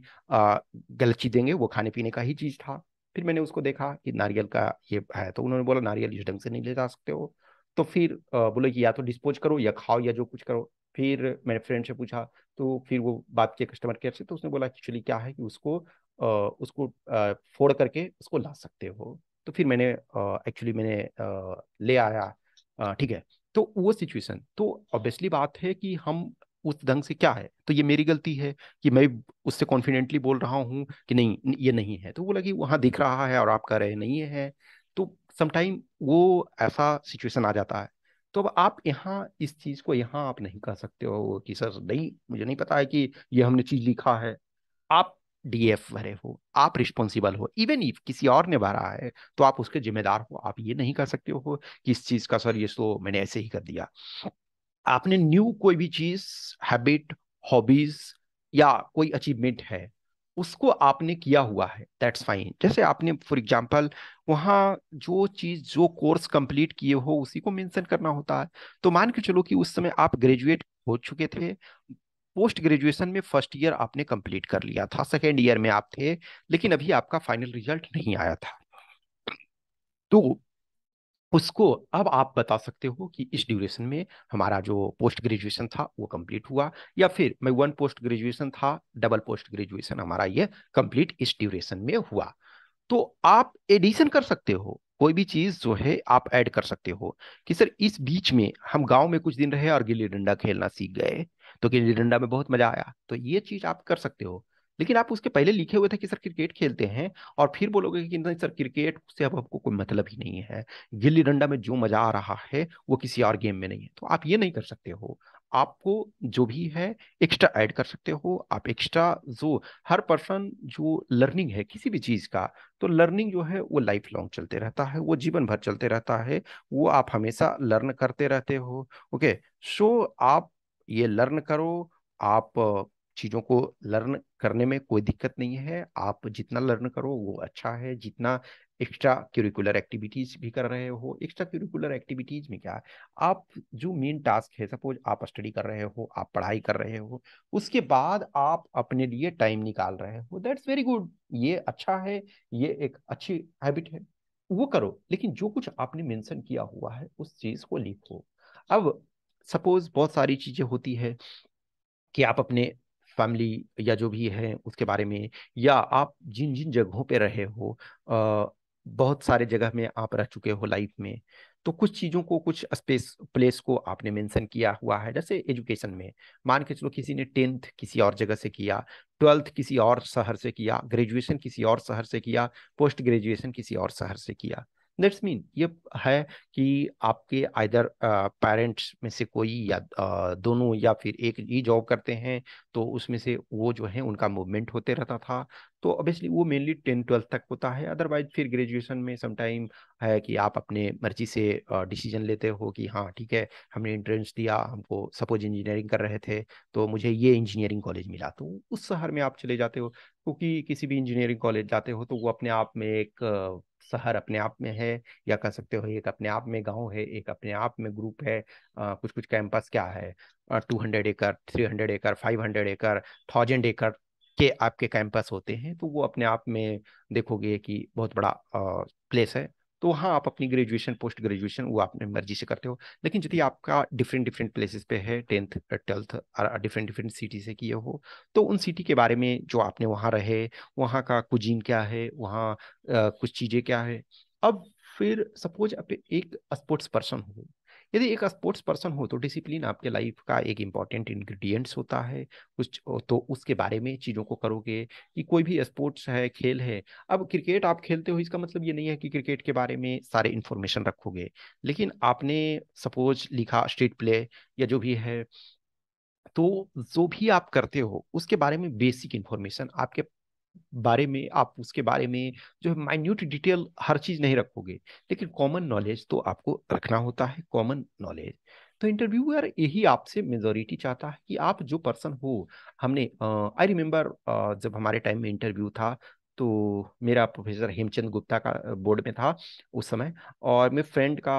Speaker 1: गलत चीज़ देंगे वो खाने पीने का ही चीज़ था फिर मैंने उसको देखा कि नारियल का ये है तो उन्होंने बोला नारियल इस ढंग से नहीं ले जा सकते हो तो फिर बोले कि या तो डिस्पोज करो या खाओ या जो कुछ करो फिर मेरे फ्रेंड से पूछा तो फिर वो बात किया कस्टमर केयर से तो उसने बोला एक्चुअली क्या है कि उसको उसको फोड़ करके उसको ला सकते हो तो फिर मैंने एक्चुअली मैंने ले आया ठीक है तो वो सिचुएशन तो ऑब्वियसली बात है कि हम उस ढंग से क्या है तो ये मेरी गलती है कि मैं उससे कॉन्फिडेंटली बोल रहा हूँ कि नहीं ये नहीं है तो बोला कि वहाँ दिख रहा है और आप कह रहे नहीं है समटाइम वो ऐसा सिचुएशन आ जाता है तो अब आप यहाँ इस चीज़ को यहाँ आप नहीं कह सकते हो कि सर नहीं मुझे नहीं पता है कि ये हमने चीज़ लिखा है आप डीएफ भरे हो आप रिस्पॉन्सिबल हो इवन इफ किसी और ने भरा है तो आप उसके जिम्मेदार हो आप ये नहीं कर सकते हो कि इस चीज़ का सर ये तो मैंने ऐसे ही कर दिया आपने न्यू कोई भी चीज़ हैबिट हॉबीज या कोई अचीवमेंट है उसको आपने किया हुआ है दैट्स फाइन जैसे आपने फॉर एग्जांपल वहाँ जो चीज़ जो कोर्स कंप्लीट किए हो उसी को मेंशन करना होता है तो मान के चलो कि उस समय आप ग्रेजुएट हो चुके थे पोस्ट ग्रेजुएशन में फर्स्ट ईयर आपने कंप्लीट कर लिया था सेकेंड ईयर में आप थे लेकिन अभी आपका फाइनल रिजल्ट नहीं आया था तो उसको अब आप बता सकते हो कि इस ड्यूरेशन में हमारा जो पोस्ट ग्रेजुएशन था वो कंप्लीट हुआ या फिर मैं वन पोस्ट ग्रेजुएशन था डबल पोस्ट ग्रेजुएशन हमारा ये कंप्लीट इस ड्यूरेशन में हुआ तो आप एडिशन कर सकते हो कोई भी चीज जो है आप ऐड कर सकते हो कि सर इस बीच में हम गांव में कुछ दिन रहे और गिल्ली डंडा खेलना सीख गए तो गिल्ली डंडा में बहुत मजा आया तो ये चीज आप कर सकते हो लेकिन आप उसके पहले लिखे हुए थे कि सर क्रिकेट खेलते हैं और फिर बोलोगे कि नहीं सर क्रिकेट से अब आपको कोई मतलब ही नहीं है गिल्ली डंडा में जो मजा आ रहा है वो किसी और गेम में नहीं है तो आप ये नहीं कर सकते हो आपको जो भी है एक्स्ट्रा ऐड कर सकते हो आप एक्स्ट्रा जो हर पर्सन जो लर्निंग है किसी भी चीज़ का तो लर्निंग जो है वो लाइफ लॉन्ग चलते रहता है वो जीवन भर चलते रहता है वो आप हमेशा लर्न करते रहते हो ओके सो आप ये लर्न करो आप चीज़ों को लर्न करने में कोई दिक्कत नहीं है आप जितना लर्न करो वो अच्छा है जितना एक्स्ट्रा क्यूरिकुलर एक्टिविटीज भी कर रहे हो एक्स्ट्रा क्यूरिकुलर एक्टिविटीज में क्या है आप जो मेन टास्क है सपोज आप स्टडी कर रहे हो आप पढ़ाई कर रहे हो उसके बाद आप अपने लिए टाइम निकाल रहे हो दैट्स वेरी गुड ये अच्छा है ये एक अच्छी हैबिट है वो करो लेकिन जो कुछ आपने मेंशन किया हुआ है उस चीज को लिखो अब सपोज बहुत सारी चीजें होती है कि आप अपने फैमिली या जो भी है उसके बारे में या आप जिन जिन जगहों पे रहे हो बहुत सारे जगह में आप रह चुके हो लाइफ में तो कुछ चीज़ों को कुछ स्पेस प्लेस को आपने मेंशन किया हुआ है जैसे एजुकेशन में मान के चलो किसी ने टेंथ किसी और जगह से किया ट्वेल्थ किसी और शहर से किया ग्रेजुएशन किसी और शहर से किया पोस्ट ग्रेजुएशन किसी और शहर से किया दैट्स मीन ये है कि आपके आइदर पेरेंट्स में से कोई या दोनों या फिर एक ही जॉब करते हैं तो उसमें से वो जो है उनका मूवमेंट होते रहता था तो ऑब्वियसली वो मेनली टेन ट्वेल्थ तक होता है अदरवाइज फिर ग्रेजुएशन में समटाइम है कि आप अपने मर्जी से डिसीजन लेते हो कि हाँ ठीक है हमने इंट्रेंस दिया हमको सपोज इंजीनियरिंग कर रहे थे तो मुझे ये इंजीनियरिंग कॉलेज मिला तो उस शहर में आप चले जाते हो क्योंकि किसी भी इंजीनियरिंग कॉलेज जाते हो तो वो अपने आप में एक शहर अपने आप में है या कह सकते हो एक अपने आप में गांव है एक अपने आप में ग्रुप है आ, कुछ कुछ कैंपस क्या है टू हंड्रेड एकड़ थ्री हंड्रेड एकड़ फाइव हंड्रेड एकड़ थाउजेंड एकड़ के आपके कैंपस होते हैं तो वो अपने आप में देखोगे कि बहुत बड़ा आ, प्लेस है तो वहाँ आप अपनी ग्रेजुएशन पोस्ट ग्रेजुएशन वो आपने मर्जी से करते हो लेकिन यदि आपका डिफरेंट डिफरेंट प्लेसेस पे है tenth twelfth different different city से किए हो तो उन सिटी के बारे में जो आपने वहाँ रहे वहाँ का कुजीन क्या है वहाँ कुछ चीज़ें क्या है अब फिर सपोज आप एक स्पोर्ट्स पर्सन हो यदि एक स्पोर्ट्स पर्सन हो तो डिसिप्लिन आपके लाइफ का एक इम्पॉर्टेंट इंग्रेडिएंट्स होता है कुछ तो उसके बारे में चीज़ों को करोगे कि कोई भी स्पोर्ट्स है खेल है अब क्रिकेट आप खेलते हो इसका मतलब ये नहीं है कि क्रिकेट के बारे में सारे इन्फॉर्मेशन रखोगे लेकिन आपने सपोज लिखा स्ट्रीट प्ले या जो भी है तो जो भी आप करते हो उसके बारे में बेसिक इन्फॉर्मेशन आपके बारे में आप उसके बारे में जो है माइन्यूट डिटेल हर चीज नहीं रखोगे लेकिन कॉमन नॉलेज तो आपको रखना होता है कॉमन नॉलेज तो इंटरव्यूअर यही आपसे मेजोरिटी चाहता है कि आप जो पर्सन हो हमने आई रिमेम्बर जब हमारे टाइम में इंटरव्यू था तो मेरा प्रोफेसर हेमचंद गुप्ता का बोर्ड में था उस समय और मेरे फ्रेंड का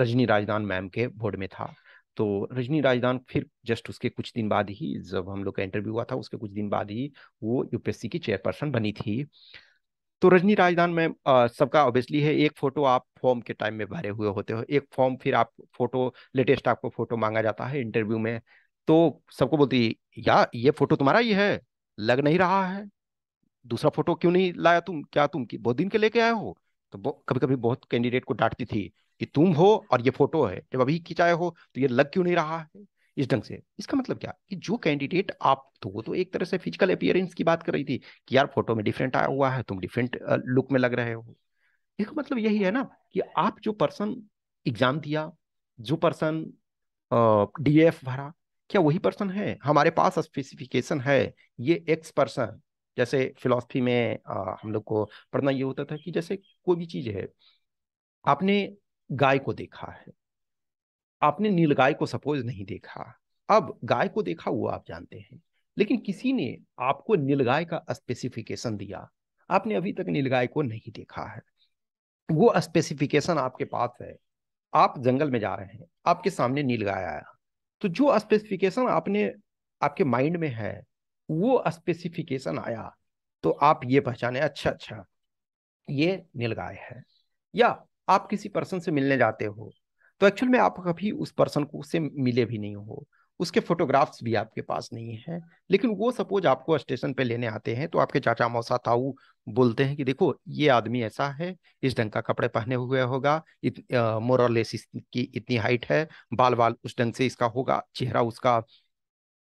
Speaker 1: रजनी राजदान मैम के बोर्ड में था तो रजनी राजदान फिर जस्ट उसके कुछ दिन बाद ही जब हम लोग का इंटरव्यू हुआ था उसके कुछ दिन बाद ही वो यूपीएससी की चेयरपर्सन बनी थी तो रजनी राजदान में सबका ऑब्वियसली है एक फोटो आप फॉर्म के टाइम में भरे हुए होते हो एक फॉर्म फिर आप फोटो लेटेस्ट आपको फोटो मांगा जाता है इंटरव्यू में तो सबको बोलती या ये फोटो तुम्हारा ही है लग नहीं रहा है दूसरा फोटो क्यों नहीं लाया तुम क्या तुम बहुत दिन के लेके आए हो तो कभी कभी बहुत कैंडिडेट को डांटती थी कि तुम हो और ये फोटो है जब अभी खिंचाए हो तो ये लग क्यों नहीं रहा है इस ढंग से इसका मतलब क्या कि जो कैंडिडेट आप तो वो तो एक तरह से फिजिकल अपियरेंस की बात कर रही थी कि यार फोटो में डिफरेंट आया हुआ है तुम डिफरेंट लुक में लग रहे हो इसका मतलब यही है ना कि आप जो पर्सन एग्जाम दिया जो पर्सन डी एफ भरा क्या वही पर्सन है हमारे पास स्पेसिफिकेशन है ये एक्स पर्सन जैसे फिलोसफी में आ, हम लोग को पढ़ना ये होता था कि जैसे कोई भी चीज़ है आपने गाय को देखा है आपने गाय को सपोज नहीं देखा अब गाय को देखा हुआ आप जानते हैं लेकिन किसी ने आपको नीलगाय का स्पेसिफिकेशन दिया आपने अभी तक नीलगाय को नहीं देखा है वो स्पेसिफिकेशन आपके पास है आप जंगल में जा रहे हैं आपके सामने नीलगाय आया तो जो स्पेसिफिकेशन आपने आपके माइंड में है वो स्पेसिफिकेशन आया तो आप ये पहचाने अच्छा अच्छा ये नीलगाय है या आप किसी पर्सन से मिलने जाते हो तो एक्चुअल में आप कभी उस पर्सन को उससे मिले भी नहीं हो उसके फोटोग्राफ्स भी आपके पास नहीं है लेकिन वो सपोज आपको स्टेशन पे लेने आते हैं तो आपके चाचा मौसा ताऊ बोलते हैं कि देखो ये आदमी ऐसा है इस ढंग का कपड़े पहने हुए होगा मोरलेस की इतनी हाइट है बाल बाल उस ढंग से इसका होगा चेहरा उसका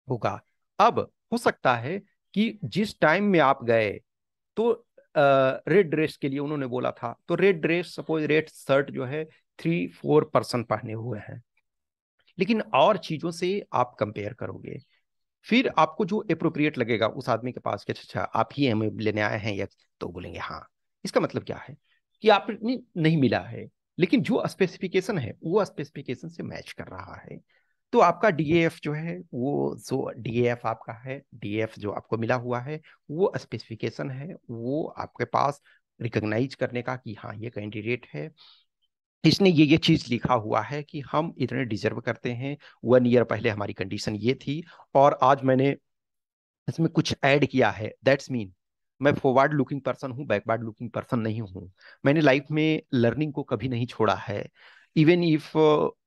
Speaker 1: होगा अब हो सकता है कि जिस टाइम में आप गए तो रेड ड्रेस के लिए उन्होंने बोला था तो red dress suppose red shirt जो है थ्री फोर पर्सन पहने हुए हैं लेकिन और चीज़ों से आप कंपेयर करोगे फिर आपको जो अप्रोप्रिएट लगेगा उस आदमी के पास अच्छा, अच्छा आप ही हमें लेने आए हैं या तो बोलेंगे हाँ इसका मतलब क्या है कि आपने नहीं मिला है लेकिन जो स्पेसिफिकेशन है वो स्पेसिफिकेशन से मैच कर रहा है तो आपका डीएफ जो है वो जो डीएएफ आपका है डीएएफ जो आपको मिला हुआ है वो स्पेसिफिकेशन है वो आपके पास रिकग्नाइज करने का कि हाँ ये कैंडिडेट है इसने ये ये चीज़ लिखा हुआ है कि हम इतने डिजर्व करते हैं वन ईयर पहले हमारी कंडीशन ये थी और आज मैंने इसमें कुछ ऐड किया है दैट्स मीन मैं फॉरवर्ड लुकिंग पर्सन हूँ बैकवर्ड लुकिंग पर्सन नहीं हूँ मैंने लाइफ में लर्निंग को कभी नहीं छोड़ा है इवन इफ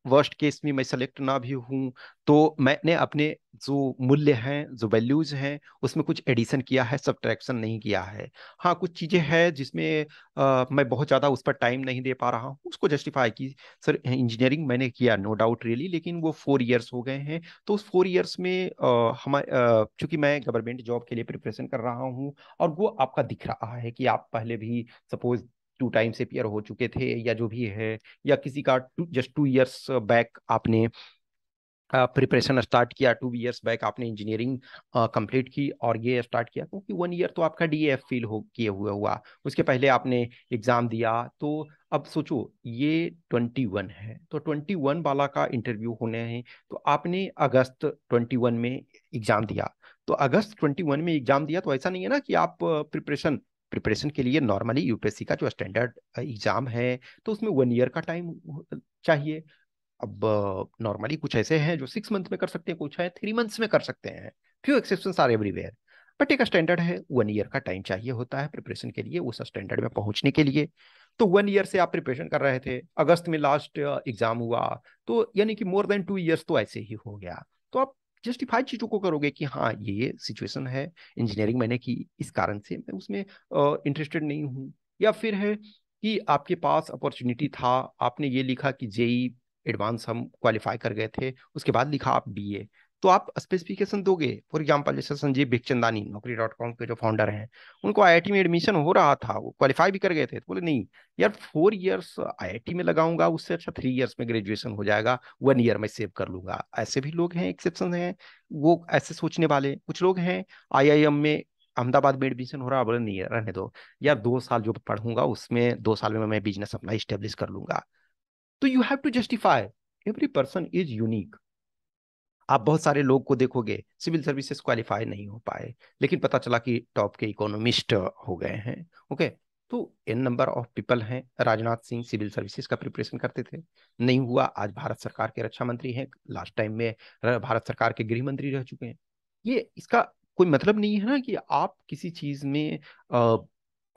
Speaker 1: वर्स्ट केस में मैं सेलेक्ट ना भी हूँ तो मैंने अपने जो मूल्य हैं जो वैल्यूज हैं उसमें कुछ एडिशन किया है सब्ट्रैक्शन नहीं किया है हाँ कुछ चीज़ें हैं जिसमें आ, मैं बहुत ज़्यादा उस पर टाइम नहीं दे पा रहा हूँ उसको जस्टिफाई की सर इंजीनियरिंग मैंने किया नो डाउट रियली लेकिन वो फोर ईयर्स हो गए हैं तो उस फोर ईयर्स में हमारे चूँकि मैं गवर्नमेंट जॉब के लिए प्रिपरेशन कर रहा हूँ और वो आपका दिख रहा है कि आप पहले भी सपोज टू टाइम्स अपियर हो चुके थे या जो भी है या किसी का जस्ट टू ईयर्स बैक आपने प्रिपरेशन स्टार्ट किया टू ईयर्स बैक आपने इंजीनियरिंग कंप्लीट की और ये स्टार्ट किया क्योंकि वन ईयर तो आपका डी एफ फील हो किए हुए हुआ उसके पहले आपने एग्ज़ाम दिया तो अब सोचो ये ट्वेंटी वन है तो ट्वेंटी वन वाला का इंटरव्यू होने हैं तो आपने अगस्त ट्वेंटी वन में एग्ज़ाम दिया तो अगस्त ट्वेंटी वन में एग्ज़ाम दिया तो ऐसा नहीं है ना कि आप प्रिपरेशन प्रिपरेशन के लिए नॉर्मली यूपीएससी का जो स्टैंडर्ड एग्जाम है तो उसमें वन ईयर का टाइम चाहिए अब नॉर्मली कुछ ऐसे हैं जो सिक्स मंथ में कर सकते हैं कुछ है थ्री मंथ्स में कर सकते हैं few exception are everywhere but एक स्टैंडर्ड है वन ईयर का टाइम चाहिए होता है प्रिपरेशन के लिए उस स्टैंडर्ड में पहुंचने के लिए तो वन ईयर से आप प्रिपरेशन कर रहे थे अगस्त में लास्ट एग्जाम हुआ तो यानी कि मोर देन टू ईयर्स तो ऐसे ही हो गया तो आप जस्टिफाइड चीज़ों को करोगे कि हाँ ये ये सिचुएशन है इंजीनियरिंग मैंने की इस कारण से मैं उसमें इंटरेस्टेड नहीं हूँ या फिर है कि आपके पास अपॉर्चुनिटी था आपने ये लिखा कि जेई एडवांस हम क्वालिफाई कर गए थे उसके बाद लिखा आप बीए तो आप स्पेसिफिकेशन दोगे फॉर एग्जाम्पल जैसे संजीव भिक्षचंदानी नौकरी डॉट कॉम के जो फाउंडर हैं उनको आईआईटी में एडमिशन हो रहा था वो क्वालिफाई भी कर गए थे तो बोले नहीं यार फोर ईयर्स आईआईटी में लगाऊंगा उससे अच्छा थ्री ईयर्स में ग्रेजुएशन हो जाएगा वन ईयर में सेव कर लूंगा ऐसे भी लोग हैं एक्सेप्शन हैं वो ऐसे सोचने वाले कुछ लोग हैं आई में अहमदाबाद में एडमिशन हो रहा बोले नहीं रहने दो यार दो साल जो पढ़ूंगा उसमें दो साल में मैं बिजनेस अपना स्टेब्लिश कर लूंगा तो you have to justify every person is unique आप बहुत सारे लोग को देखोगे सिविल सर्विसेज क्वालिफाई नहीं हो पाए लेकिन पता चला कि टॉप के इकोनॉमिस्ट हो गए हैं ओके तो एन नंबर ऑफ पीपल हैं राजनाथ सिंह सिविल सर्विसेज का प्रिपरेशन करते थे नहीं हुआ आज भारत सरकार के रक्षा मंत्री हैं लास्ट टाइम में भारत सरकार के गृह मंत्री रह चुके हैं ये इसका कोई मतलब नहीं है ना कि आप किसी चीज में आ,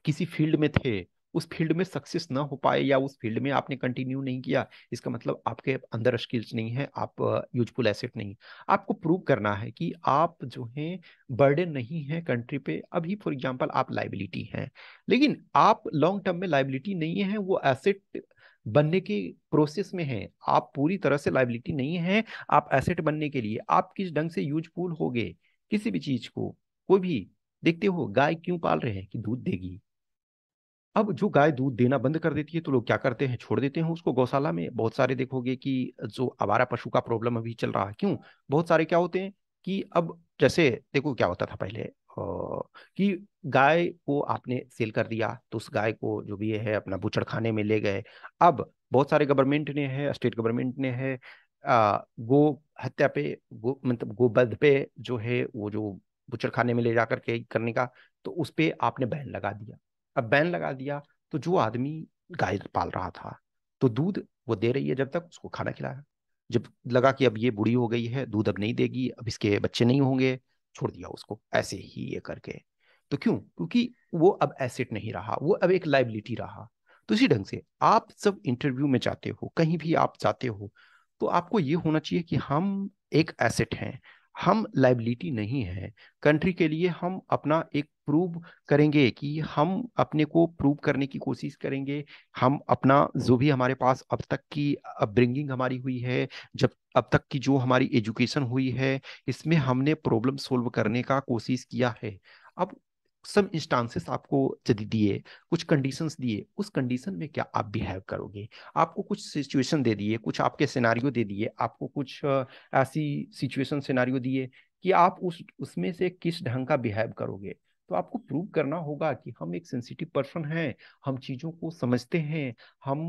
Speaker 1: किसी फील्ड में थे उस फील्ड में सक्सेस ना हो पाए या उस फील्ड में आपने कंटिन्यू नहीं किया इसका मतलब आपके अंदर स्किल्स नहीं है आप यूजफुल एसेट नहीं आपको प्रूव करना है कि आप जो है बर्डन नहीं है कंट्री पे अभी फॉर एग्जाम्पल आप लाइबिलिटी हैं लेकिन आप लॉन्ग टर्म में लाइबिलिटी नहीं है वो एसेट बनने के प्रोसेस में है आप पूरी तरह से लाइबिलिटी नहीं है आप एसेट बनने के लिए आप किस ढंग से यूजफुल हो गए किसी भी चीज को कोई भी देखते हो गाय क्यों पाल रहे हैं कि दूध देगी अब जो गाय दूध देना बंद कर देती है तो लोग क्या करते हैं छोड़ देते हैं उसको गौशाला में बहुत सारे देखोगे कि जो आवारा पशु का प्रॉब्लम अभी चल रहा है क्यों बहुत सारे क्या होते हैं कि अब जैसे देखो क्या होता था पहले कि गाय को आपने सेल कर दिया तो उस गाय को जो भी है अपना बुचड़खाने में ले गए अब बहुत सारे गवर्नमेंट ने है स्टेट गवर्नमेंट ने है आ, गो हत्या पे गो मतलब गो बध पे जो है वो जो बुचड़खाने में ले जा करके करने का तो उस पर आपने बैन लगा दिया अब बैन लगा दिया तो जो आदमी गाय पाल रहा था तो दूध वो दे रही है जब तक उसको खाना खिलाया जब लगा कि अब ये बुढ़ी हो गई है दूध अब नहीं देगी अब इसके बच्चे नहीं होंगे छोड़ दिया उसको ऐसे ही ये करके तो क्यों क्योंकि वो अब एसेट नहीं रहा वो अब एक लाइबिलिटी रहा तो इसी ढंग से आप सब इंटरव्यू में जाते हो कहीं भी आप जाते हो तो आपको ये होना चाहिए कि हम एक एसेट हैं हम लाइबिलिटी नहीं है कंट्री के लिए हम अपना एक प्रूव करेंगे कि हम अपने को प्रूव करने की कोशिश करेंगे हम अपना जो भी हमारे पास अब तक की अपब्रिंगिंग हमारी हुई है जब अब तक की जो हमारी एजुकेशन हुई है इसमें हमने प्रॉब्लम सोल्व करने का कोशिश किया है अब सब इंस्टांसेस आपको यदि दिए कुछ कंडीशंस दिए उस कंडीशन में क्या आप बिहेव करोगे आपको कुछ सिचुएशन दे दिए कुछ आपके सिनारियो दे दिए आपको कुछ ऐसी सिचुएशन सिनारियो दिए कि आप उस उसमें से किस ढंग का बिहेव करोगे तो आपको प्रूव करना होगा कि हम एक सेंसिटिव पर्सन हैं हम चीज़ों को समझते हैं हम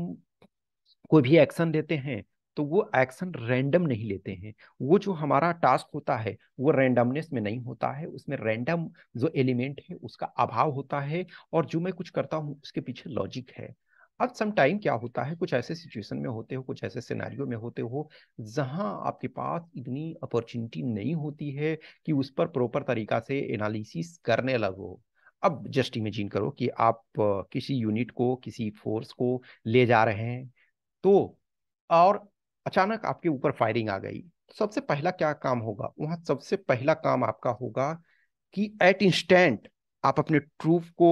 Speaker 1: कोई भी एक्शन लेते हैं तो वो एक्शन रैंडम नहीं लेते हैं वो जो हमारा टास्क होता है वो रैंडमनेस में नहीं होता है उसमें रैंडम जो एलिमेंट है उसका अभाव होता है और जो मैं कुछ करता हूँ उसके पीछे लॉजिक है अब सम टाइम क्या होता है कुछ ऐसे सिचुएशन में होते हो कुछ ऐसे सिनेरियो में होते हो जहां आपके पास इतनी अपॉर्चुनिटी नहीं होती है कि उस पर प्रॉपर तरीका से एनालिसिस करने लगो अब जस्ट इमेजिन करो कि आप किसी यूनिट को किसी फोर्स को ले जा रहे हैं तो और अचानक आपके ऊपर फायरिंग आ गई सबसे पहला क्या काम होगा वहां सबसे पहला काम आपका होगा कि एट इंस्टेंट आप अपने ट्रूफ को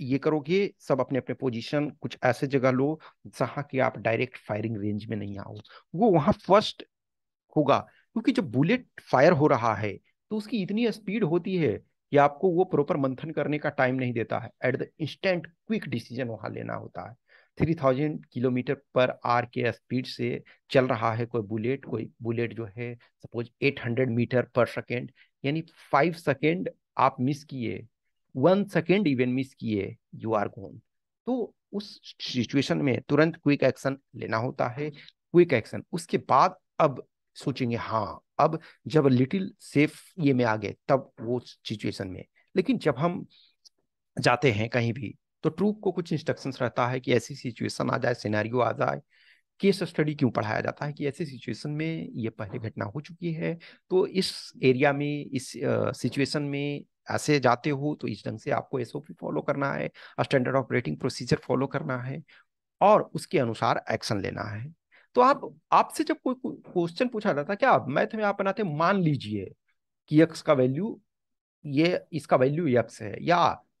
Speaker 1: ये करोगे सब अपने अपने पोजीशन कुछ ऐसे जगह लो जहां कि आप डायरेक्ट फायरिंग रेंज में नहीं आओ वो वहां फर्स्ट होगा क्योंकि जब बुलेट फायर हो रहा है तो उसकी इतनी स्पीड होती है कि आपको वो प्रॉपर मंथन करने का टाइम नहीं देता है at the instant quick decision वहां लेना होता है थ्री थाउजेंड किलोमीटर पर आर के स्पीड से चल रहा है कोई बुलेट कोई बुलेट जो है सपोज एट हंड्रेड मीटर पर सेकेंड यानी फाइव सेकेंड आप मिस किए वन सेकेंड इवन मिस किए यू आर गोन तो उस सिचुएशन में तुरंत क्विक एक्शन लेना होता है क्विक एक्शन उसके बाद अब सोचेंगे हाँ अब जब लिटिल सेफ ये में आ गए तब वो सिचुएशन में लेकिन जब हम जाते हैं कहीं भी तो ट्रूप को कुछ इंस्ट्रक्शन रहता है कि ऐसी सिचुएशन आ जाए सिनेरियो आ जाए केस स्टडी क्यों पढ़ाया जाता है कि ऐसी सिचुएशन में ये पहले घटना हो चुकी है तो इस एरिया में इस सिचुएशन uh, में ऐसे जाते हो तो इस ढंग से आपको एस फॉलो करना है स्टैंडर्ड ऑपरेटिंग प्रोसीजर फॉलो करना है और उसके अनुसार एक्शन लेना है तो आप आपसे जब कोई क्वेश्चन पूछा जाता क्या मैथ में आप बनाते मान लीजिए कि एक्स का वैल्यू ये इसका वैल्यू एक्स है या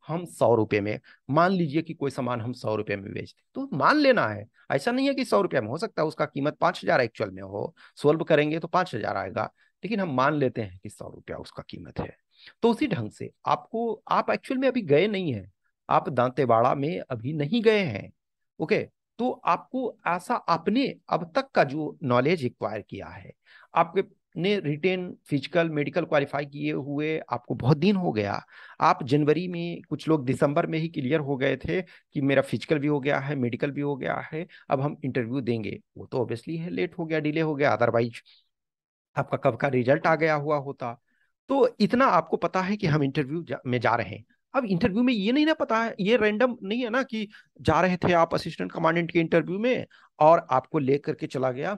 Speaker 1: हम सौ रुपये में मान लीजिए कि कोई सामान हम सौ रुपये में बेचते तो मान लेना है ऐसा नहीं है कि सौ रुपये में हो सकता है उसका कीमत पाँच हज़ार एक्चुअल में हो सोल्व करेंगे तो पाँच हज़ार आएगा लेकिन हम मान लेते हैं कि सौ रुपया उसका कीमत है तो उसी ढंग से आपको आप एक्चुअल में अभी गए नहीं हैं आप दांतेवाड़ा में अभी नहीं गए हैं ओके तो आपको ऐसा आपने अब तक का जो नॉलेज एक्वायर किया है आपके आपने रिटेन फिजिकल मेडिकल क्वालिफाई किए हुए आपको बहुत दिन हो गया आप जनवरी में कुछ लोग दिसंबर में ही क्लियर हो गए थे कि मेरा फिजिकल भी हो गया है मेडिकल भी हो गया है अब हम इंटरव्यू देंगे वो तो ऑब्वियसली है लेट हो गया डिले हो गया अदरवाइज आपका कब का रिजल्ट आ गया हुआ होता तो इतना आपको पता है कि हम इंटरव्यू जा, में जा रहे हैं अब इंटरव्यू में ये नहीं ना पता है ये रैंडम नहीं है ना कि जा रहे थे आप असिस्टेंट कमांडेंट के इंटरव्यू में और आपको ले करके चला गया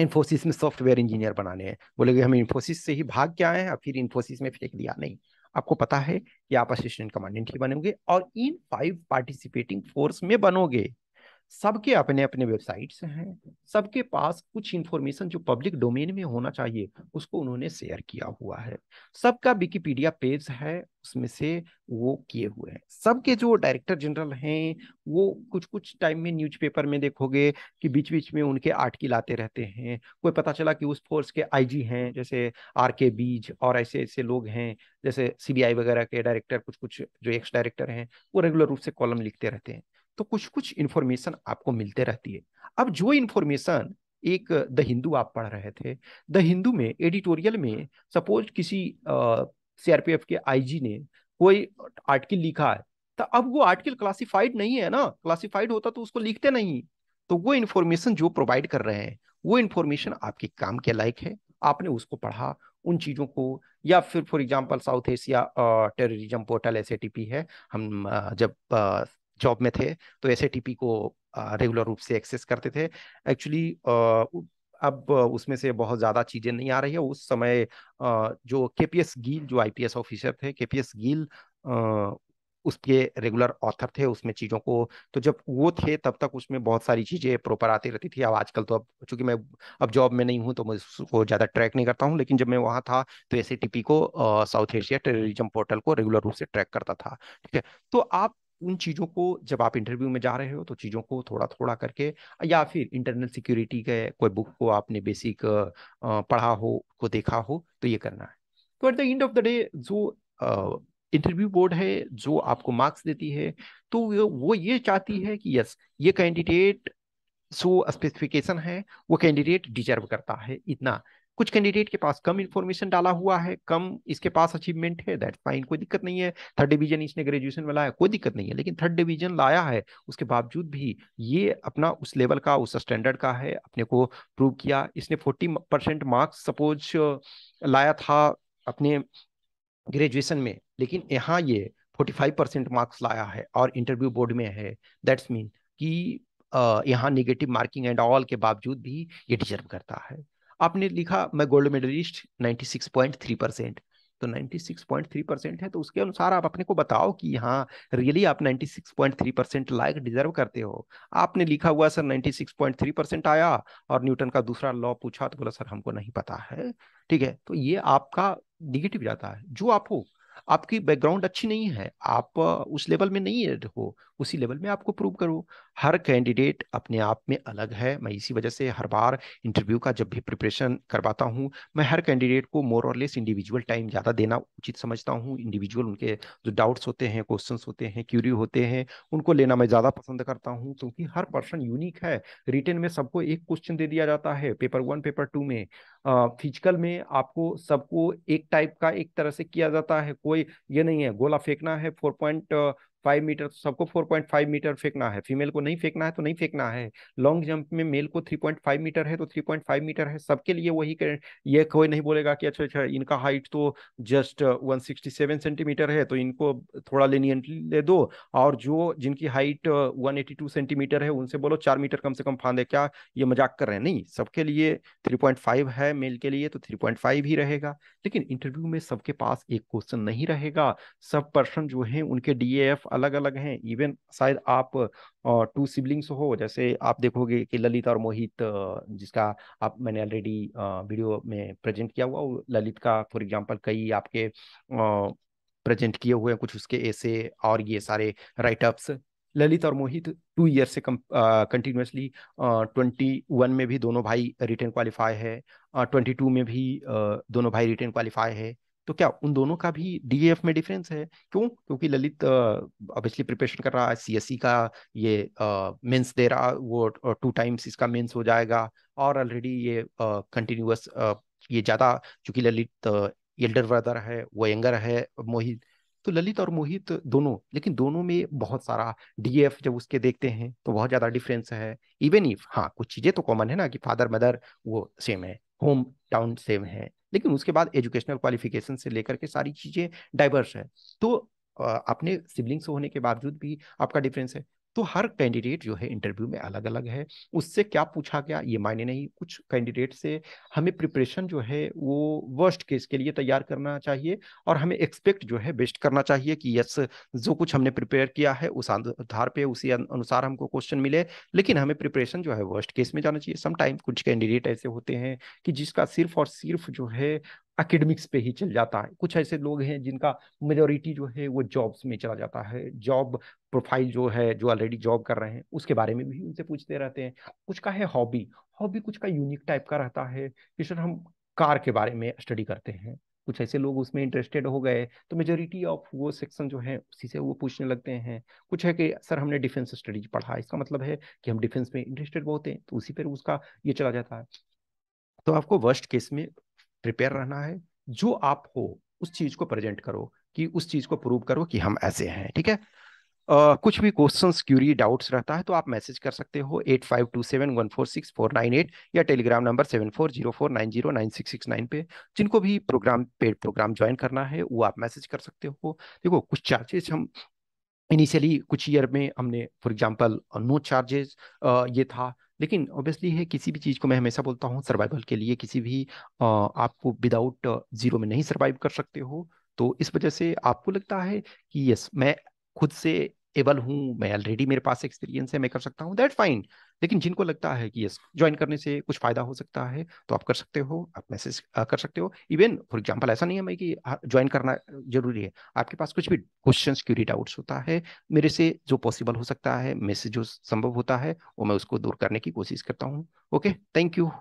Speaker 1: इन्फोसिस में सॉफ्टवेयर इंजीनियर बनाने हैं बोले कि हम इन्फोसिस से ही भाग के आए हैं फिर इन्फोसिस में फेंक दिया नहीं आपको पता है कि आप असिस्टेंट कमांडेंट ही बनोगे और इन फाइव पार्टिसिपेटिंग फोर्स में बनोगे सबके अपने अपने वेबसाइट्स हैं सबके पास कुछ इंफॉर्मेशन जो पब्लिक डोमेन में होना चाहिए उसको उन्होंने शेयर किया हुआ है सबका विकीपीडिया पेज है उसमें से वो किए हुए हैं सबके जो डायरेक्टर जनरल हैं वो कुछ कुछ टाइम में न्यूज़पेपर में देखोगे कि बीच बीच में उनके आर्टिकल आते रहते हैं कोई पता चला कि उस फोर्स के आईजी हैं जैसे आर के बीज और ऐसे ऐसे लोग हैं जैसे सीबीआई वगैरह के डायरेक्टर कुछ कुछ जो एक्स डायरेक्टर हैं वो रेगुलर रूप से कॉलम लिखते रहते हैं तो कुछ कुछ इन्फॉर्मेशन आपको मिलते रहती है अब जो इन्फॉर्मेशन एक द हिंदू आप पढ़ रहे थे द हिंदू में एडिटोरियल में सपोज किसी सीआरपीएफ के आईजी ने कोई आर्टिकल लिखा है तो अब वो आर्टिकल क्लासिफाइड नहीं है ना क्लासिफाइड होता तो उसको लिखते नहीं तो वो इन्फॉर्मेशन जो प्रोवाइड कर रहे हैं वो इन्फॉर्मेशन आपके काम के लायक है आपने उसको पढ़ा उन चीज़ों को या फिर for example South Asia terrorism portal एस है हम जब जॉब में थे तो एस को रेगुलर रूप से एक्सेस करते थे एक्चुअली अब उसमें से बहुत ज़्यादा चीज़ें नहीं आ रही है उस समय जो के पी एस गिल जो आई ऑफिसर थे के पी एस गिल उसके रेगुलर ऑथर थे उसमें चीज़ों को तो जब वो थे तब तक उसमें बहुत सारी चीज़ें प्रॉपर आती रहती थी अब आजकल तो अब चूंकि मैं अब जॉब में नहीं हूँ तो मैं उसको ज़्यादा ट्रैक नहीं करता हूँ लेकिन जब मैं वहाँ था तो एस को साउथ एशिया टेररिज्म पोर्टल को रेगुलर रूप से ट्रैक करता था ठीक है तो आप उन चीज़ों को जब आप इंटरव्यू में जा रहे हो तो चीज़ों को थोड़ा थोड़ा करके या फिर इंटरनल सिक्योरिटी के कोई बुक को आपने बेसिक पढ़ा हो को देखा हो तो ये करना है तो at the end of the day जो इंटरव्यू बोर्ड है जो आपको मार्क्स देती है तो वो ये चाहती है कि यस ये कैंडिडेट सो स्पेसिफिकेशन है वो कैंडिडेट डिजर्व करता है इतना कुछ कैंडिडेट के पास कम इन्फॉर्मेशन डाला हुआ है कम इसके पास अचीवमेंट है दैट फाइन कोई दिक्कत नहीं है थर्ड डिवीजन इसने ग्रेजुएशन में लाया कोई दिक्कत नहीं है लेकिन थर्ड डिवीजन लाया है उसके बावजूद भी ये अपना उस लेवल का उस स्टैंडर्ड का है अपने को प्रूव किया इसने फोर्टी परसेंट मार्क्स सपोज लाया था अपने ग्रेजुएशन में लेकिन यहाँ ये फोर्टी फाइव परसेंट मार्क्स लाया है और इंटरव्यू बोर्ड में है दैट्स मीन कि यहाँ निगेटिव मार्किंग एंड ऑल के बावजूद भी ये डिजर्व करता है आपने लिखा मैं गोल्ड मेडलिस्ट 96.3 परसेंट तो 96.3 परसेंट है तो उसके अनुसार आप अपने को बताओ कि हाँ रियली आप 96.3 परसेंट लाइक डिजर्व करते हो आपने लिखा हुआ सर 96.3 परसेंट आया और न्यूटन का दूसरा लॉ पूछा तो बोला सर हमको नहीं पता है ठीक है तो ये आपका निगेटिव जाता है जो आप हो आपकी बैकग्राउंड अच्छी नहीं है आप उस लेवल में नहीं हो उसी लेवल में आपको प्रूव करो हर कैंडिडेट अपने आप में अलग है मैं इसी वजह से हर बार इंटरव्यू का जब भी प्रिपरेशन करवाता हूँ मैं हर कैंडिडेट को मोर और लेस इंडिविजुअल टाइम ज़्यादा देना उचित समझता हूँ इंडिविजुअल उनके जो डाउट्स होते हैं क्वेश्चन होते हैं क्यूरी होते हैं उनको लेना मैं ज़्यादा पसंद करता हूँ क्योंकि हर पर्सन यूनिक है रिटर्न में सबको एक क्वेश्चन दे दिया जाता है पेपर वन पेपर टू में फिजिकल में आपको सबको एक टाइप का एक तरह से किया जाता है कोई ये नहीं है गोला फेंकना है फोर पॉइंट फाइव मीटर तो सबको फोर पॉइंट फाइव मीटर फेंकना है फीमेल को नहीं फेंकना है तो नहीं फेंकना है लॉन्ग जंप में मेल को थ्री पॉइंट फाइव मीटर है तो थ्री पॉइंट फाइव मीटर है सबके लिए वही कर, ये कोई नहीं बोलेगा कि अच्छा अच्छा इनका हाइट तो just one sixty seven centimetre है तो इनको थोड़ा लेनियंटली ले दो और जो जिनकी height one eighty two centimetre है उनसे बोलो चार मीटर कम से कम फांदे क्या ये मजाक कर रहे हैं नहीं सबके लिए थ्री पॉइंट फाइव है मेल के लिए तो थ्री पॉइंट फाइव ही रहेगा लेकिन इंटरव्यू में सबके पास एक क्वेश्चन नहीं रहेगा सब पर्सन जो है उनके डी एफ अलग अलग हैं इवन शायद आप टू सिबलिंग्स हो जैसे आप देखोगे कि ललित और मोहित जिसका आप मैंने ऑलरेडी वीडियो में प्रेजेंट किया हुआ ललित का फॉर एग्जांपल कई आपके प्रेजेंट किए हुए हैं कुछ उसके ऐसे और ये सारे राइटअप्स ललित और मोहित टू ईयर से कंटिन्यूसली ट्वेंटी वन में भी दोनों भाई रिटर्न क्वालिफाई है ट्वेंटी uh, टू में भी uh, दोनों भाई रिटर्न क्वालिफाई है तो क्या उन दोनों का भी डीएफ e में डिफरेंस है क्यों क्योंकि ललित ऑब्वियसली प्रिपरेशन कर रहा है सीएससी e का ये मेंस दे रहा वो टू टाइम्स इसका मेंस हो जाएगा और ऑलरेडी ये कंटिन्यूस ये ज़्यादा चूंकि ललित एल्डर ब्रदर है वो यंगर है मोहित तो ललित और मोहित दोनों लेकिन दोनों में बहुत सारा डीएफ e जब उसके देखते हैं तो बहुत ज्यादा डिफरेंस है इवन इफ हाँ कुछ चीजें तो कॉमन है ना कि फादर मदर वो सेम है होम टाउन सेम है लेकिन उसके बाद एजुकेशनल क्वालिफिकेशन से लेकर के सारी चीज़ें डाइवर्स है तो अपने सिबलिंग्स होने के बावजूद भी आपका डिफरेंस है तो हर कैंडिडेट जो है इंटरव्यू में अलग अलग है उससे क्या पूछा गया ये मायने नहीं कुछ कैंडिडेट से हमें प्रिपरेशन जो है वो वर्स्ट केस के लिए तैयार करना चाहिए और हमें एक्सपेक्ट जो है बेस्ट करना चाहिए कि यस जो कुछ हमने प्रिपेयर किया है उस आधार पे उसी अनुसार हमको क्वेश्चन मिले लेकिन हमें प्रिपरेशन जो है वर्स्ट केस में जाना चाहिए समटाइम कुछ कैंडिडेट ऐसे होते हैं कि जिसका सिर्फ और सिर्फ जो है अकेडमिक्स पे ही चल जाता है कुछ ऐसे लोग हैं जिनका मेजोरिटी जो है वो जॉब्स में चला जाता है जॉब प्रोफाइल जो है जो ऑलरेडी जॉब कर रहे हैं उसके बारे में भी उनसे पूछते रहते हैं कुछ का है हॉबी हॉबी कुछ का यूनिक टाइप का रहता है कि सर हम कार के बारे में स्टडी करते हैं कुछ ऐसे लोग उसमें इंटरेस्टेड हो गए तो मेजोरिटी ऑफ वो सेक्शन जो है उसी से वो पूछने लगते हैं कुछ है कि सर हमने डिफेंस स्टडीज पढ़ा इसका मतलब है कि हम डिफेंस में इंटरेस्टेड बहुत हैं तो उसी पर उसका ये चला जाता है तो आपको वर्स्ट केस में प्रिपेयर रहना है जो आप हो उस चीज को प्रेजेंट करो कि उस चीज को प्रूव करो कि हम ऐसे हैं ठीक है Uh, कुछ भी क्वेश्चन क्यूरी डाउट्स रहता है तो आप मैसेज कर सकते हो eight five two seven one four six four nine eight या Telegram number seven four zero four nine zero nine six six nine पे जिनको भी प्रोग्राम पेड प्रोग्राम ज्वाइन करना है वो आप मैसेज कर सकते हो देखो कुछ चार्जेस हम इनिशियली कुछ ईयर में हमने फॉर एग्जाम्पल नो चार्जेस ये था लेकिन ऑब्वियसली है किसी भी चीज़ को मैं हमेशा बोलता हूँ सर्वाइवल के लिए किसी भी आ, आपको विदाउट ज़ीरो में नहीं सर्वाइव कर सकते हो तो इस वजह से आपको लगता है कि यस मैं खुद से एबल हूँ मैं ऑलरेडी मेरे पास एक्सपीरियंस है मैं कर सकता हूँ दैट फाइन लेकिन जिनको लगता है कि यस ज्वाइन करने से कुछ फायदा हो सकता है तो आप कर सकते हो आप मैसेज कर सकते हो इवन फॉर एग्जाम्पल ऐसा नहीं है मैं कि ज्वाइन करना जरूरी है आपके पास कुछ भी क्वेश्चन क्यूरी डाउट्स होता है मेरे से जो पॉसिबल हो सकता है मैसेज जो संभव होता है वो मैं उसको दूर करने की कोशिश करता हूँ ओके थैंक यू